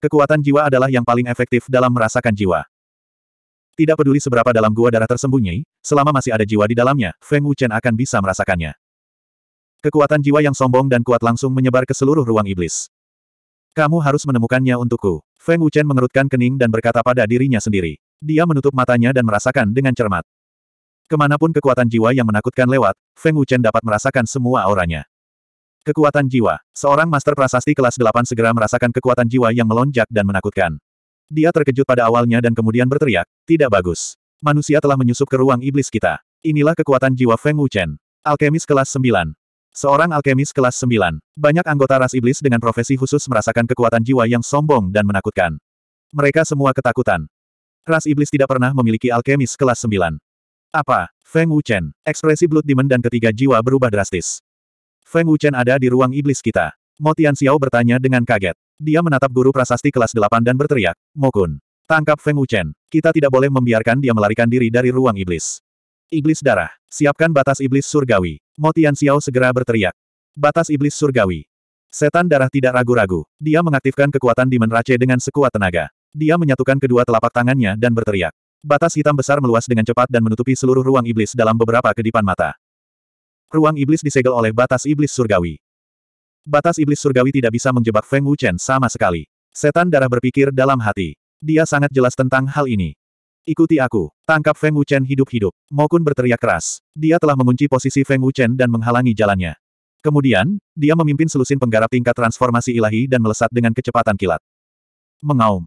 Kekuatan jiwa adalah yang paling efektif dalam merasakan jiwa. Tidak peduli seberapa dalam gua darah tersembunyi, selama masih ada jiwa di dalamnya, Feng Wuchen akan bisa merasakannya. Kekuatan jiwa yang sombong dan kuat langsung menyebar ke seluruh ruang iblis. Kamu harus menemukannya untukku. Feng Wuchen mengerutkan kening dan berkata pada dirinya sendiri. Dia menutup matanya dan merasakan dengan cermat. Kemanapun kekuatan jiwa yang menakutkan lewat, Feng Wuchen dapat merasakan semua auranya. Kekuatan jiwa. Seorang master prasasti kelas 8 segera merasakan kekuatan jiwa yang melonjak dan menakutkan. Dia terkejut pada awalnya dan kemudian berteriak, tidak bagus. Manusia telah menyusup ke ruang iblis kita. Inilah kekuatan jiwa Feng Wuchen. Alkemis kelas 9. Seorang alkemis kelas 9. Banyak anggota ras iblis dengan profesi khusus merasakan kekuatan jiwa yang sombong dan menakutkan. Mereka semua ketakutan. Ras iblis tidak pernah memiliki alkemis kelas 9. Apa? Feng Wuchen, ekspresi Blood Demon dan ketiga jiwa berubah drastis. Feng Wuchen ada di ruang iblis kita. Mo Tian Xiao bertanya dengan kaget. Dia menatap guru prasasti kelas 8 dan berteriak, Mokun, tangkap Feng Wuchen. Kita tidak boleh membiarkan dia melarikan diri dari ruang iblis. Iblis darah, siapkan batas iblis surgawi. Mo Tian Xiao segera berteriak. Batas iblis surgawi. Setan darah tidak ragu-ragu. Dia mengaktifkan kekuatan di Race dengan sekuat tenaga. Dia menyatukan kedua telapak tangannya dan berteriak. Batas hitam besar meluas dengan cepat dan menutupi seluruh ruang iblis dalam beberapa kedipan mata. Ruang iblis disegel oleh batas iblis surgawi. Batas iblis surgawi tidak bisa menjebak Feng Wuchen sama sekali. Setan darah berpikir dalam hati. Dia sangat jelas tentang hal ini. Ikuti aku. Tangkap Feng Wuchen hidup-hidup. Mokun berteriak keras. Dia telah mengunci posisi Feng Wuchen dan menghalangi jalannya. Kemudian, dia memimpin selusin penggarap tingkat transformasi ilahi dan melesat dengan kecepatan kilat. Mengaum.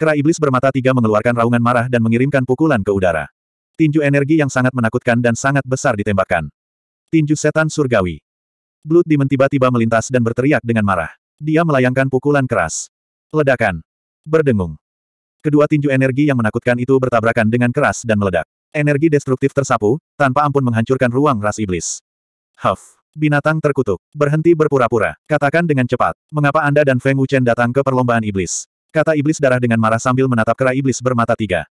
Kera iblis bermata tiga mengeluarkan raungan marah dan mengirimkan pukulan ke udara. Tinju energi yang sangat menakutkan dan sangat besar ditembakkan. Tinju Setan Surgawi. Blood Demon tiba-tiba melintas dan berteriak dengan marah. Dia melayangkan pukulan keras. Ledakan. Berdengung. Kedua tinju energi yang menakutkan itu bertabrakan dengan keras dan meledak. Energi destruktif tersapu, tanpa ampun menghancurkan ruang ras iblis. Huff. Binatang terkutuk. Berhenti berpura-pura. Katakan dengan cepat. Mengapa Anda dan Feng Wuchen datang ke perlombaan iblis? Kata iblis darah dengan marah sambil menatap kera iblis bermata tiga.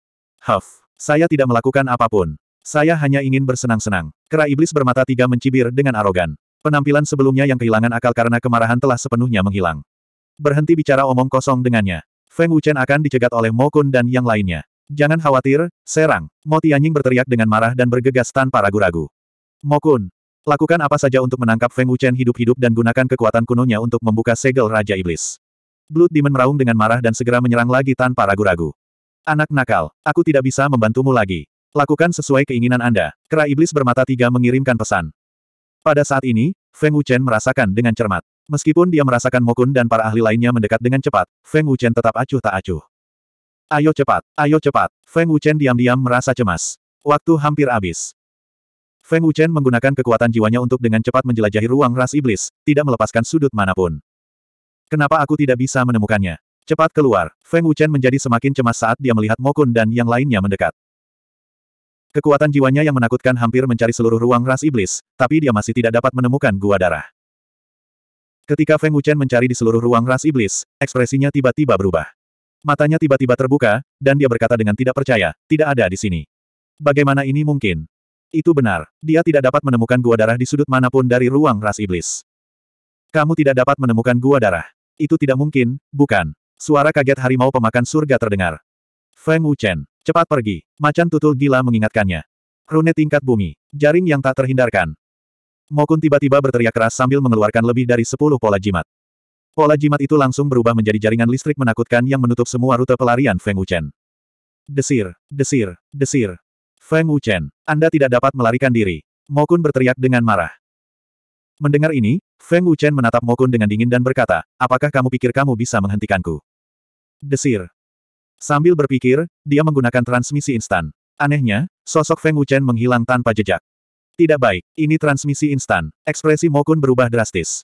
Huff. Saya tidak melakukan apapun. Saya hanya ingin bersenang-senang. Kera iblis bermata tiga mencibir dengan arogan. Penampilan sebelumnya yang kehilangan akal karena kemarahan telah sepenuhnya menghilang. Berhenti bicara omong kosong dengannya. Feng Wuchen akan dicegat oleh Mo Kun dan yang lainnya. Jangan khawatir, serang. Mo Tianying berteriak dengan marah dan bergegas tanpa ragu-ragu. Mo Kun, lakukan apa saja untuk menangkap Feng Wuchen hidup-hidup dan gunakan kekuatan kunonya untuk membuka segel Raja Iblis. Blood Demon meraung dengan marah dan segera menyerang lagi tanpa ragu-ragu. Anak nakal, aku tidak bisa membantumu lagi. Lakukan sesuai keinginan Anda. Kera iblis bermata tiga mengirimkan pesan. Pada saat ini, Feng Wuchen merasakan dengan cermat. Meskipun dia merasakan Mokun dan para ahli lainnya mendekat dengan cepat, Feng Wuchen tetap acuh tak acuh. Ayo cepat, ayo cepat. Feng Wuchen diam-diam merasa cemas. Waktu hampir habis. Feng Wuchen menggunakan kekuatan jiwanya untuk dengan cepat menjelajahi ruang ras iblis, tidak melepaskan sudut manapun. Kenapa aku tidak bisa menemukannya? Cepat keluar. Feng Wuchen menjadi semakin cemas saat dia melihat Mokun dan yang lainnya mendekat. Kekuatan jiwanya yang menakutkan hampir mencari seluruh ruang ras iblis, tapi dia masih tidak dapat menemukan gua darah. Ketika Feng Wuchen mencari di seluruh ruang ras iblis, ekspresinya tiba-tiba berubah. Matanya tiba-tiba terbuka, dan dia berkata dengan tidak percaya, tidak ada di sini. Bagaimana ini mungkin? Itu benar, dia tidak dapat menemukan gua darah di sudut manapun dari ruang ras iblis. Kamu tidak dapat menemukan gua darah. Itu tidak mungkin, bukan? Suara kaget harimau pemakan surga terdengar. Feng Wuchen, Cepat pergi. Macan tutul gila mengingatkannya. Rune tingkat bumi. Jaring yang tak terhindarkan. Mokun tiba-tiba berteriak keras sambil mengeluarkan lebih dari sepuluh pola jimat. Pola jimat itu langsung berubah menjadi jaringan listrik menakutkan yang menutup semua rute pelarian Feng Wuchen. Desir, desir, desir. Feng Wuchen, Anda tidak dapat melarikan diri. Mokun berteriak dengan marah. Mendengar ini, Feng Wuchen menatap Mokun dengan dingin dan berkata, apakah kamu pikir kamu bisa menghentikanku? Desir, Sambil berpikir, dia menggunakan transmisi instan. Anehnya, sosok Feng Wuchen menghilang tanpa jejak. Tidak baik, ini transmisi instan. Ekspresi Mokun berubah drastis.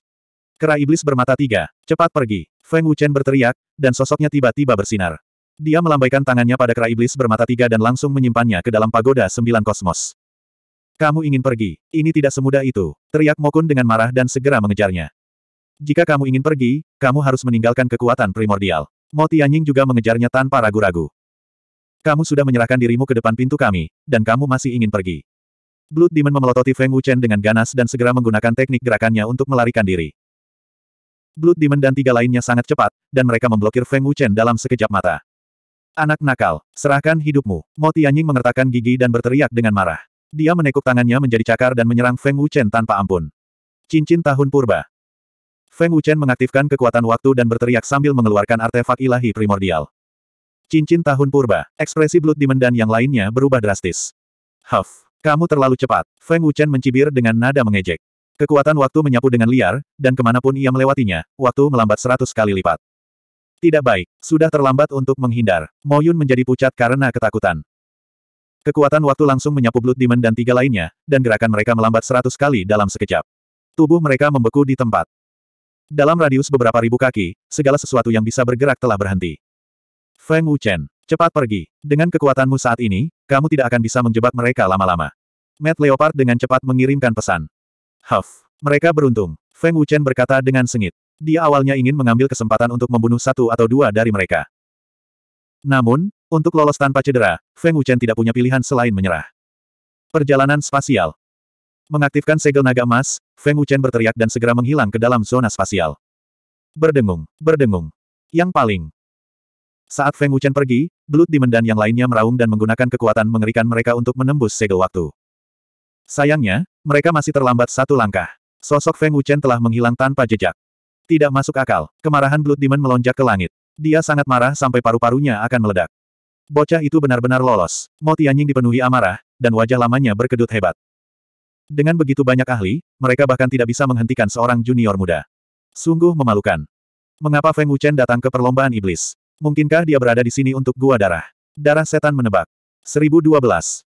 Kera iblis bermata tiga, cepat pergi. Feng Wuchen berteriak, dan sosoknya tiba-tiba bersinar. Dia melambaikan tangannya pada kera iblis bermata tiga dan langsung menyimpannya ke dalam pagoda sembilan kosmos. Kamu ingin pergi, ini tidak semudah itu, teriak Mokun dengan marah dan segera mengejarnya. Jika kamu ingin pergi, kamu harus meninggalkan kekuatan primordial. Mo Tianying juga mengejarnya tanpa ragu-ragu. Kamu sudah menyerahkan dirimu ke depan pintu kami, dan kamu masih ingin pergi. Blood Demon memelototi Feng Wuchen dengan ganas dan segera menggunakan teknik gerakannya untuk melarikan diri. Blood Demon dan tiga lainnya sangat cepat, dan mereka memblokir Feng Wuchen dalam sekejap mata. Anak nakal, serahkan hidupmu. Mo Tianying mengertakkan gigi dan berteriak dengan marah. Dia menekuk tangannya menjadi cakar dan menyerang Feng Wuchen tanpa ampun. Cincin tahun purba. Feng Wuchen mengaktifkan kekuatan waktu dan berteriak sambil mengeluarkan artefak ilahi primordial. Cincin tahun purba, ekspresi Blood Demon dan yang lainnya berubah drastis. Huff, kamu terlalu cepat. Feng Wuchen mencibir dengan nada mengejek. Kekuatan waktu menyapu dengan liar, dan kemanapun ia melewatinya, waktu melambat seratus kali lipat. Tidak baik, sudah terlambat untuk menghindar. Mo Yun menjadi pucat karena ketakutan. Kekuatan waktu langsung menyapu Blood Demon dan tiga lainnya, dan gerakan mereka melambat seratus kali dalam sekejap. Tubuh mereka membeku di tempat. Dalam radius beberapa ribu kaki, segala sesuatu yang bisa bergerak telah berhenti. Feng Wuchen, cepat pergi. Dengan kekuatanmu saat ini, kamu tidak akan bisa menjebak mereka lama-lama. Matt Leopard dengan cepat mengirimkan pesan. Huff, mereka beruntung. Feng Wuchen berkata dengan sengit. Dia awalnya ingin mengambil kesempatan untuk membunuh satu atau dua dari mereka. Namun, untuk lolos tanpa cedera, Feng Wuchen tidak punya pilihan selain menyerah. Perjalanan spasial, Mengaktifkan segel naga emas, Feng Wuchen berteriak dan segera menghilang ke dalam zona spasial. Berdengung, berdengung. Yang paling. Saat Feng Wuchen pergi, Blood Demon dan yang lainnya meraung dan menggunakan kekuatan mengerikan mereka untuk menembus segel waktu. Sayangnya, mereka masih terlambat satu langkah. Sosok Feng Wuchen telah menghilang tanpa jejak. Tidak masuk akal, kemarahan Blood Demon melonjak ke langit. Dia sangat marah sampai paru-parunya akan meledak. Bocah itu benar-benar lolos. Moti Tianying dipenuhi amarah, dan wajah lamanya berkedut hebat. Dengan begitu banyak ahli, mereka bahkan tidak bisa menghentikan seorang junior muda. Sungguh memalukan. Mengapa Feng Wuchen datang ke perlombaan iblis? Mungkinkah dia berada di sini untuk gua darah? Darah setan menebak. 1012.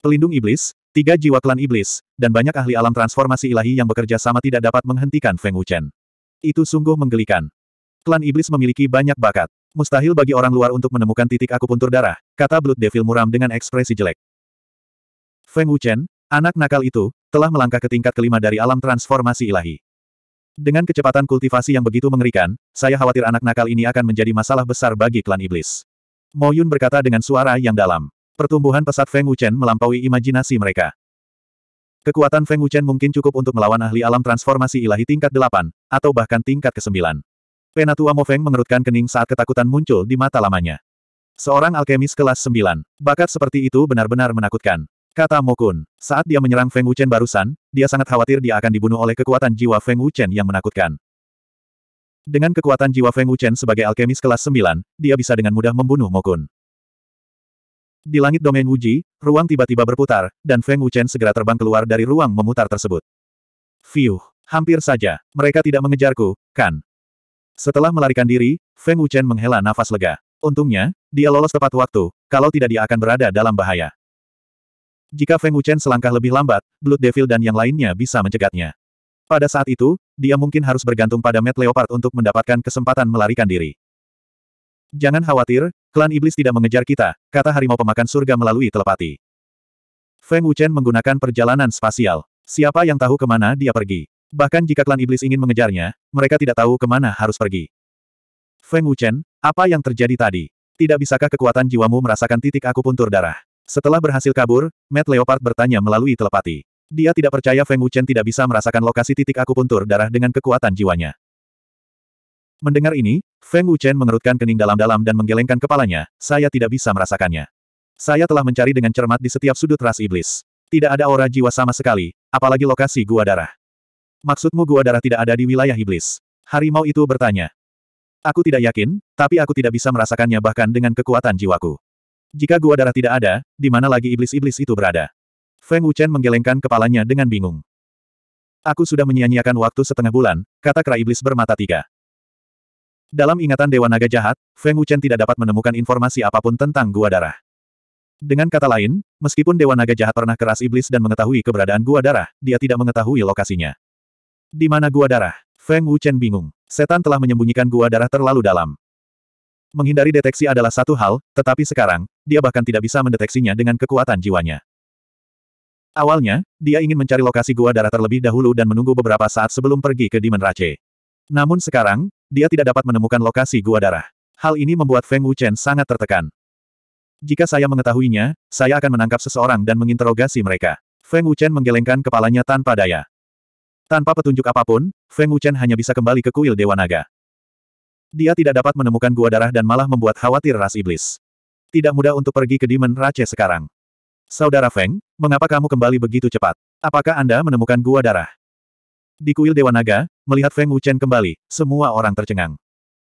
Pelindung iblis, tiga jiwa klan iblis, dan banyak ahli alam transformasi ilahi yang bekerja sama tidak dapat menghentikan Feng Wuchen. Itu sungguh menggelikan. Klan iblis memiliki banyak bakat. Mustahil bagi orang luar untuk menemukan titik akupuntur darah, kata Blood Devil muram dengan ekspresi jelek. Feng Wuchen, Anak nakal itu, telah melangkah ke tingkat kelima dari alam transformasi ilahi. Dengan kecepatan kultivasi yang begitu mengerikan, saya khawatir anak nakal ini akan menjadi masalah besar bagi klan iblis. Mo Yun berkata dengan suara yang dalam. Pertumbuhan pesat Feng Wuchen melampaui imajinasi mereka. Kekuatan Feng Wuchen mungkin cukup untuk melawan ahli alam transformasi ilahi tingkat delapan, atau bahkan tingkat ke-9. Penatua Mo Feng mengerutkan kening saat ketakutan muncul di mata lamanya. Seorang alkemis kelas sembilan, bakat seperti itu benar-benar menakutkan. Kata Mokun, saat dia menyerang Feng Wuchen barusan, dia sangat khawatir dia akan dibunuh oleh kekuatan jiwa Feng Wuchen yang menakutkan. Dengan kekuatan jiwa Feng Wuchen sebagai alkemis kelas 9, dia bisa dengan mudah membunuh Mokun. Di langit domain Wuji, ruang tiba-tiba berputar, dan Feng Wuchen segera terbang keluar dari ruang memutar tersebut. Fiuh, hampir saja, mereka tidak mengejarku, kan? Setelah melarikan diri, Feng Wuchen menghela nafas lega. Untungnya, dia lolos tepat waktu, kalau tidak dia akan berada dalam bahaya. Jika Feng Wuchen selangkah lebih lambat, Blood Devil dan yang lainnya bisa mencegatnya. Pada saat itu, dia mungkin harus bergantung pada Matt Leopard untuk mendapatkan kesempatan melarikan diri. Jangan khawatir, klan iblis tidak mengejar kita, kata harimau pemakan surga melalui telepati. Feng Wuchen menggunakan perjalanan spasial. Siapa yang tahu kemana dia pergi? Bahkan jika klan iblis ingin mengejarnya, mereka tidak tahu kemana harus pergi. Feng Wuchen, apa yang terjadi tadi? Tidak bisakah kekuatan jiwamu merasakan titik akupuntur darah? Setelah berhasil kabur, Matt Leopard bertanya melalui telepati. Dia tidak percaya Feng Wuchen tidak bisa merasakan lokasi titik akupuntur darah dengan kekuatan jiwanya. Mendengar ini, Feng Wuchen mengerutkan kening dalam-dalam dan menggelengkan kepalanya, saya tidak bisa merasakannya. Saya telah mencari dengan cermat di setiap sudut ras iblis. Tidak ada aura jiwa sama sekali, apalagi lokasi gua darah. Maksudmu gua darah tidak ada di wilayah iblis? Harimau itu bertanya. Aku tidak yakin, tapi aku tidak bisa merasakannya bahkan dengan kekuatan jiwaku. Jika gua darah tidak ada, di mana lagi iblis-iblis itu berada? Feng Wuchen menggelengkan kepalanya dengan bingung. Aku sudah menyia-nyiakan waktu setengah bulan, kata kera iblis bermata tiga. Dalam ingatan Dewa Naga Jahat, Feng Wuchen tidak dapat menemukan informasi apapun tentang Gua Darah. Dengan kata lain, meskipun Dewa Naga Jahat pernah keras iblis dan mengetahui keberadaan Gua Darah, dia tidak mengetahui lokasinya. Di mana Gua Darah? Feng Wuchen bingung. Setan telah menyembunyikan Gua Darah terlalu dalam. Menghindari deteksi adalah satu hal, tetapi sekarang, dia bahkan tidak bisa mendeteksinya dengan kekuatan jiwanya. Awalnya, dia ingin mencari lokasi gua darah terlebih dahulu dan menunggu beberapa saat sebelum pergi ke Demon Rache. Namun sekarang, dia tidak dapat menemukan lokasi gua darah. Hal ini membuat Feng Wuchen sangat tertekan. Jika saya mengetahuinya, saya akan menangkap seseorang dan menginterogasi mereka. Feng Wuchen menggelengkan kepalanya tanpa daya. Tanpa petunjuk apapun, Feng Wuchen hanya bisa kembali ke kuil Dewa Naga. Dia tidak dapat menemukan gua darah dan malah membuat khawatir ras iblis. Tidak mudah untuk pergi ke Demon Rache sekarang. Saudara Feng, mengapa kamu kembali begitu cepat? Apakah Anda menemukan gua darah? Di kuil Dewa Naga, melihat Feng Wuchen kembali, semua orang tercengang.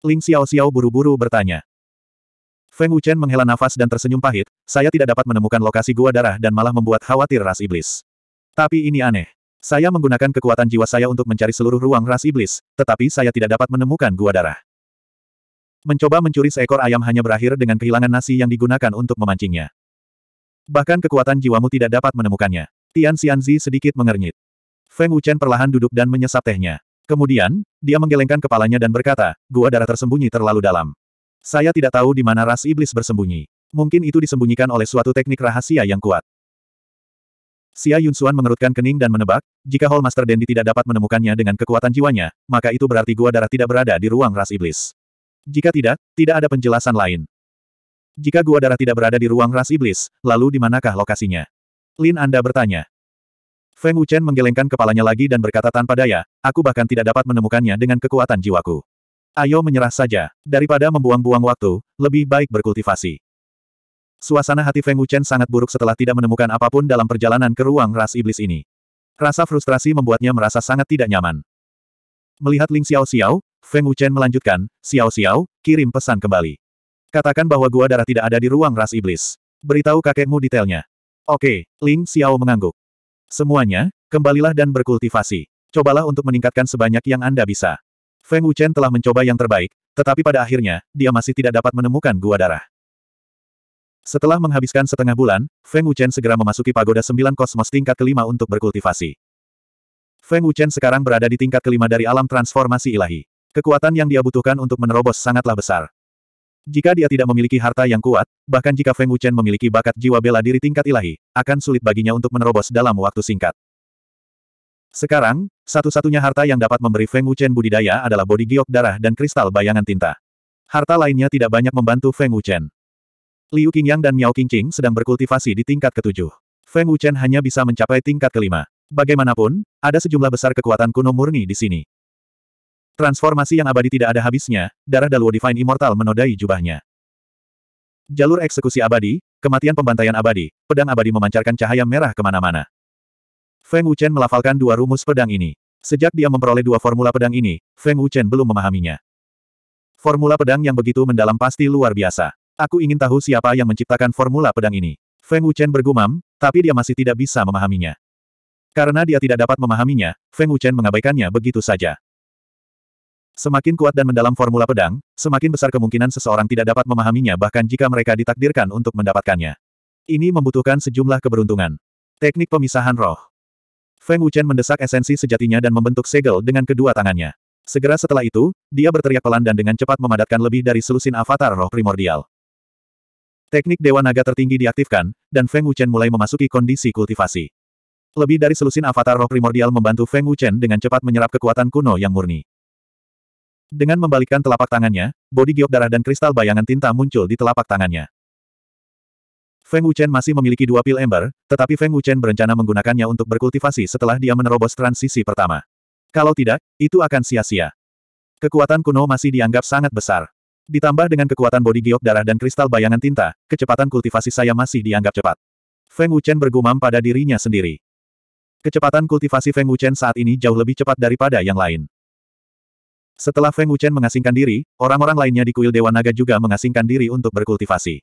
Ling Xiao Xiao buru-buru bertanya. Feng Wuchen menghela nafas dan tersenyum pahit, saya tidak dapat menemukan lokasi gua darah dan malah membuat khawatir ras iblis. Tapi ini aneh. Saya menggunakan kekuatan jiwa saya untuk mencari seluruh ruang ras iblis, tetapi saya tidak dapat menemukan gua darah. Mencoba mencuri seekor ayam hanya berakhir dengan kehilangan nasi yang digunakan untuk memancingnya. Bahkan kekuatan jiwamu tidak dapat menemukannya. Tian Xianzi sedikit mengernyit. Feng Wuchen perlahan duduk dan menyesap tehnya. Kemudian, dia menggelengkan kepalanya dan berkata, gua darah tersembunyi terlalu dalam. Saya tidak tahu di mana ras iblis bersembunyi. Mungkin itu disembunyikan oleh suatu teknik rahasia yang kuat. Xia Yunsuan mengerutkan kening dan menebak, jika Hall Master Dendi tidak dapat menemukannya dengan kekuatan jiwanya, maka itu berarti gua darah tidak berada di ruang ras iblis. Jika tidak, tidak ada penjelasan lain. Jika gua darah tidak berada di ruang ras iblis, lalu di manakah lokasinya? Lin Anda bertanya. Feng Wuchen menggelengkan kepalanya lagi dan berkata tanpa daya, aku bahkan tidak dapat menemukannya dengan kekuatan jiwaku. Ayo menyerah saja, daripada membuang-buang waktu, lebih baik berkultivasi. Suasana hati Feng Wuchen sangat buruk setelah tidak menemukan apapun dalam perjalanan ke ruang ras iblis ini. Rasa frustrasi membuatnya merasa sangat tidak nyaman. Melihat Ling Xiao Xiao, Feng Wuchen melanjutkan, Xiao Xiao, kirim pesan kembali. Katakan bahwa gua darah tidak ada di ruang ras iblis. Beritahu kakekmu detailnya. Oke, Ling Xiao mengangguk. Semuanya, kembalilah dan berkultivasi. Cobalah untuk meningkatkan sebanyak yang Anda bisa. Feng Wuchen telah mencoba yang terbaik, tetapi pada akhirnya, dia masih tidak dapat menemukan gua darah. Setelah menghabiskan setengah bulan, Feng Wuchen segera memasuki pagoda sembilan kosmos tingkat kelima untuk berkultivasi. Feng Wuchen sekarang berada di tingkat kelima dari alam transformasi ilahi. Kekuatan yang dia butuhkan untuk menerobos sangatlah besar. Jika dia tidak memiliki harta yang kuat, bahkan jika Feng Wuchen memiliki bakat jiwa bela diri tingkat ilahi, akan sulit baginya untuk menerobos dalam waktu singkat. Sekarang, satu-satunya harta yang dapat memberi Feng Wuchen budidaya adalah bodi giok darah dan kristal bayangan tinta. Harta lainnya tidak banyak membantu Feng Wuchen. Liu Qingyang dan Miao Qingqing sedang berkultivasi di tingkat ketujuh. Feng Wuchen hanya bisa mencapai tingkat kelima. Bagaimanapun, ada sejumlah besar kekuatan kuno murni di sini. Transformasi yang abadi tidak ada habisnya, darah Daluo Divine Immortal menodai jubahnya. Jalur eksekusi abadi, kematian pembantaian abadi, pedang abadi memancarkan cahaya merah kemana-mana. Feng Wuchen melafalkan dua rumus pedang ini. Sejak dia memperoleh dua formula pedang ini, Feng Wuchen belum memahaminya. Formula pedang yang begitu mendalam pasti luar biasa. Aku ingin tahu siapa yang menciptakan formula pedang ini. Feng Wuchen bergumam, tapi dia masih tidak bisa memahaminya. Karena dia tidak dapat memahaminya, Feng Wuchen mengabaikannya begitu saja. Semakin kuat dan mendalam formula pedang, semakin besar kemungkinan seseorang tidak dapat memahaminya bahkan jika mereka ditakdirkan untuk mendapatkannya. Ini membutuhkan sejumlah keberuntungan. Teknik pemisahan roh. Feng Wuchen mendesak esensi sejatinya dan membentuk segel dengan kedua tangannya. Segera setelah itu, dia berteriak pelan dan dengan cepat memadatkan lebih dari selusin avatar roh primordial. Teknik Dewa Naga tertinggi diaktifkan, dan Feng Wuchen mulai memasuki kondisi kultivasi. Lebih dari selusin avatar roh primordial membantu Feng Wuchen dengan cepat menyerap kekuatan kuno yang murni. Dengan membalikkan telapak tangannya, bodi giok darah dan kristal bayangan tinta muncul di telapak tangannya. Feng Wuchen masih memiliki dua pil ember, tetapi Feng Wuchen berencana menggunakannya untuk berkultivasi setelah dia menerobos transisi pertama. Kalau tidak, itu akan sia-sia. Kekuatan kuno masih dianggap sangat besar. Ditambah dengan kekuatan bodi giok darah dan kristal bayangan tinta, kecepatan kultivasi saya masih dianggap cepat. Feng Wuchen bergumam pada dirinya sendiri. Kecepatan kultivasi Feng Wuchen saat ini jauh lebih cepat daripada yang lain. Setelah Feng Wuchen mengasingkan diri, orang-orang lainnya di kuil Dewa Naga juga mengasingkan diri untuk berkultivasi.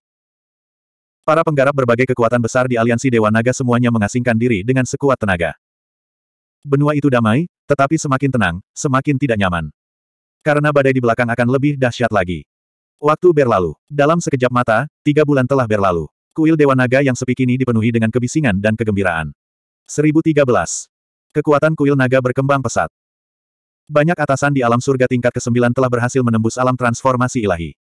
Para penggarap berbagai kekuatan besar di aliansi Dewa Naga semuanya mengasingkan diri dengan sekuat tenaga. Benua itu damai, tetapi semakin tenang, semakin tidak nyaman. Karena badai di belakang akan lebih dahsyat lagi. Waktu berlalu. Dalam sekejap mata, tiga bulan telah berlalu. Kuil Dewa Naga yang sepi kini dipenuhi dengan kebisingan dan kegembiraan. 1013. Kekuatan kuil naga berkembang pesat. Banyak atasan di alam surga tingkat ke-9 telah berhasil menembus alam transformasi ilahi.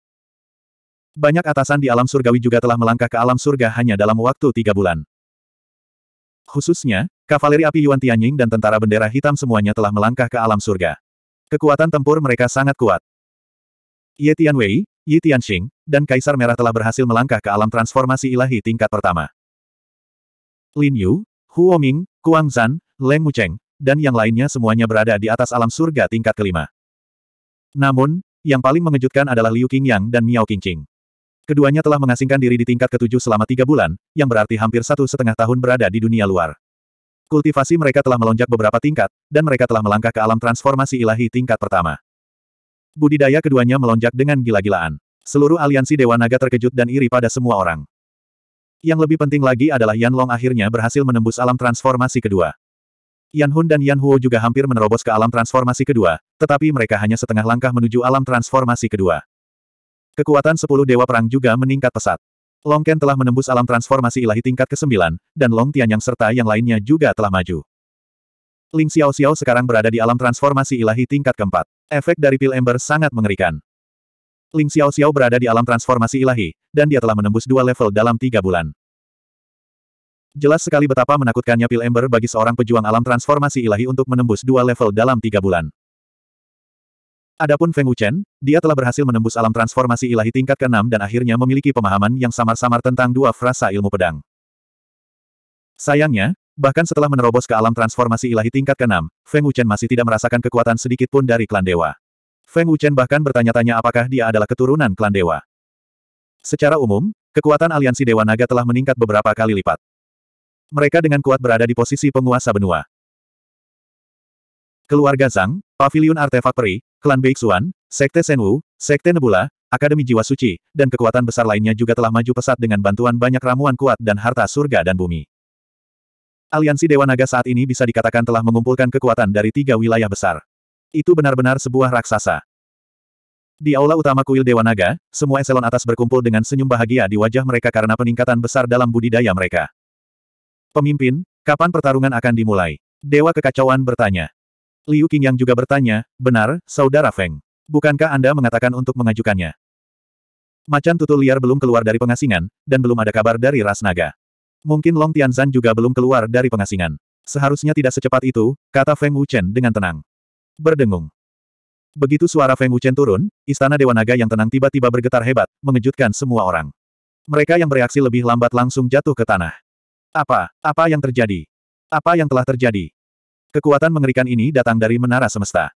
Banyak atasan di alam surgawi juga telah melangkah ke alam surga hanya dalam waktu tiga bulan. Khususnya, Kavaleri Api Yuan Tianying dan Tentara Bendera Hitam semuanya telah melangkah ke alam surga. Kekuatan tempur mereka sangat kuat. Ye Tianwei, Yi Tianxing, dan Kaisar Merah telah berhasil melangkah ke alam transformasi ilahi tingkat pertama. Lin Yu, Huoming, Kuang Zan, Leng Mucheng, dan yang lainnya semuanya berada di atas alam surga tingkat kelima. Namun, yang paling mengejutkan adalah Liu Qingyang dan Miao Qingqing. Keduanya telah mengasingkan diri di tingkat ketujuh selama tiga bulan, yang berarti hampir satu setengah tahun berada di dunia luar. Kultivasi mereka telah melonjak beberapa tingkat, dan mereka telah melangkah ke alam transformasi ilahi tingkat pertama. Budidaya keduanya melonjak dengan gila-gilaan. Seluruh aliansi Dewa Naga terkejut dan iri pada semua orang. Yang lebih penting lagi adalah Yan Long akhirnya berhasil menembus alam transformasi kedua. Yan Hun dan Yan Huo juga hampir menerobos ke alam transformasi kedua, tetapi mereka hanya setengah langkah menuju alam transformasi kedua. Kekuatan sepuluh dewa perang juga meningkat pesat. Long Ken telah menembus alam transformasi ilahi tingkat ke-9, dan Long Tian yang serta yang lainnya juga telah maju. Ling Xiao Xiao sekarang berada di alam transformasi ilahi tingkat keempat. Efek dari pil ember sangat mengerikan. Ling Xiao Xiao berada di alam transformasi ilahi, dan dia telah menembus dua level dalam tiga bulan. Jelas sekali betapa menakutkannya pil ember bagi seorang pejuang alam transformasi ilahi untuk menembus dua level dalam tiga bulan. Adapun Feng Wuchen, dia telah berhasil menembus alam transformasi ilahi tingkat ke-6 dan akhirnya memiliki pemahaman yang samar-samar tentang dua frasa ilmu pedang. Sayangnya, bahkan setelah menerobos ke alam transformasi ilahi tingkat ke-6, Feng Wuchen masih tidak merasakan kekuatan sedikit pun dari klan dewa. Feng Wuchen bahkan bertanya-tanya apakah dia adalah keturunan klan dewa. Secara umum, kekuatan aliansi Dewa Naga telah meningkat beberapa kali lipat. Mereka dengan kuat berada di posisi penguasa benua. Keluarga Zhang, Pavilion Artefak Peri, Klan Beixuan, Sekte Senwu, Sekte Nebula, Akademi Jiwa Suci, dan kekuatan besar lainnya juga telah maju pesat dengan bantuan banyak ramuan kuat dan harta surga dan bumi. Aliansi Dewa Naga saat ini bisa dikatakan telah mengumpulkan kekuatan dari tiga wilayah besar. Itu benar-benar sebuah raksasa. Di aula utama kuil Dewa Naga, semua eselon atas berkumpul dengan senyum bahagia di wajah mereka karena peningkatan besar dalam budidaya mereka. Pemimpin, kapan pertarungan akan dimulai? Dewa Kekacauan bertanya. Liu Qingyang juga bertanya, benar, Saudara Feng. Bukankah Anda mengatakan untuk mengajukannya? Macan tutul liar belum keluar dari pengasingan, dan belum ada kabar dari ras naga. Mungkin Long Tianzan juga belum keluar dari pengasingan. Seharusnya tidak secepat itu, kata Feng Wuchen dengan tenang. Berdengung. Begitu suara Feng Wuchen turun, istana Dewa Naga yang tenang tiba-tiba bergetar hebat, mengejutkan semua orang. Mereka yang bereaksi lebih lambat langsung jatuh ke tanah. Apa? Apa yang terjadi? Apa yang telah terjadi? Kekuatan mengerikan ini datang dari menara semesta.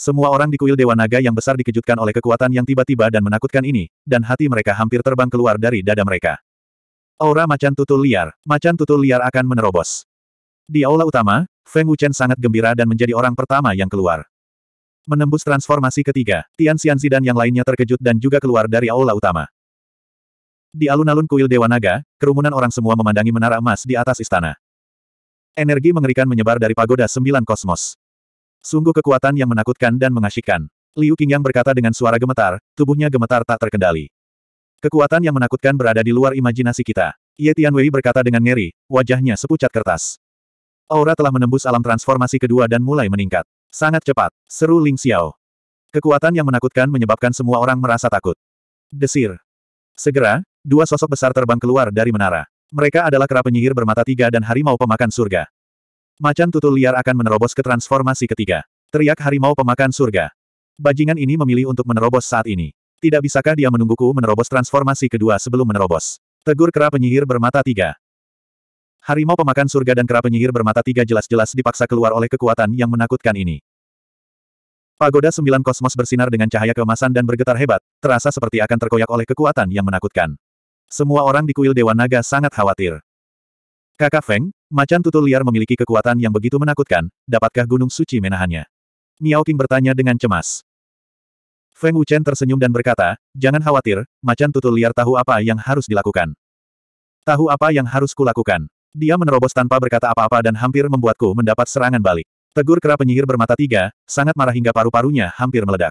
Semua orang di kuil Dewa Naga yang besar dikejutkan oleh kekuatan yang tiba-tiba dan menakutkan ini, dan hati mereka hampir terbang keluar dari dada mereka. Aura macan tutul liar, macan tutul liar akan menerobos. Di aula utama, Feng Wuchen sangat gembira dan menjadi orang pertama yang keluar. Menembus transformasi ketiga, Tian Xianzi dan yang lainnya terkejut dan juga keluar dari aula utama. Di alun-alun kuil Dewa Naga, kerumunan orang semua memandangi menara emas di atas istana. Energi mengerikan menyebar dari pagoda sembilan kosmos. Sungguh kekuatan yang menakutkan dan mengasyikkan. Liu yang berkata dengan suara gemetar, tubuhnya gemetar tak terkendali. Kekuatan yang menakutkan berada di luar imajinasi kita. Ye Tianwei berkata dengan ngeri, wajahnya sepucat kertas. Aura telah menembus alam transformasi kedua dan mulai meningkat. Sangat cepat, seru Ling Xiao. Kekuatan yang menakutkan menyebabkan semua orang merasa takut. Desir. Segera, Dua sosok besar terbang keluar dari menara. Mereka adalah kera penyihir bermata tiga dan harimau pemakan surga. Macan tutul liar akan menerobos ke transformasi ketiga. Teriak harimau pemakan surga. Bajingan ini memilih untuk menerobos saat ini. Tidak bisakah dia menungguku menerobos transformasi kedua sebelum menerobos? Tegur kera penyihir bermata tiga. Harimau pemakan surga dan kera penyihir bermata tiga jelas-jelas dipaksa keluar oleh kekuatan yang menakutkan ini. Pagoda sembilan kosmos bersinar dengan cahaya keemasan dan bergetar hebat, terasa seperti akan terkoyak oleh kekuatan yang menakutkan. Semua orang di kuil Dewa Naga sangat khawatir. Kakak Feng, macan tutul liar memiliki kekuatan yang begitu menakutkan, dapatkah Gunung Suci menahannya? Miao King bertanya dengan cemas. Feng Wuchen tersenyum dan berkata, jangan khawatir, macan tutul liar tahu apa yang harus dilakukan. Tahu apa yang harus kulakukan. Dia menerobos tanpa berkata apa-apa dan hampir membuatku mendapat serangan balik. Tegur kera penyihir bermata tiga, sangat marah hingga paru-parunya hampir meledak.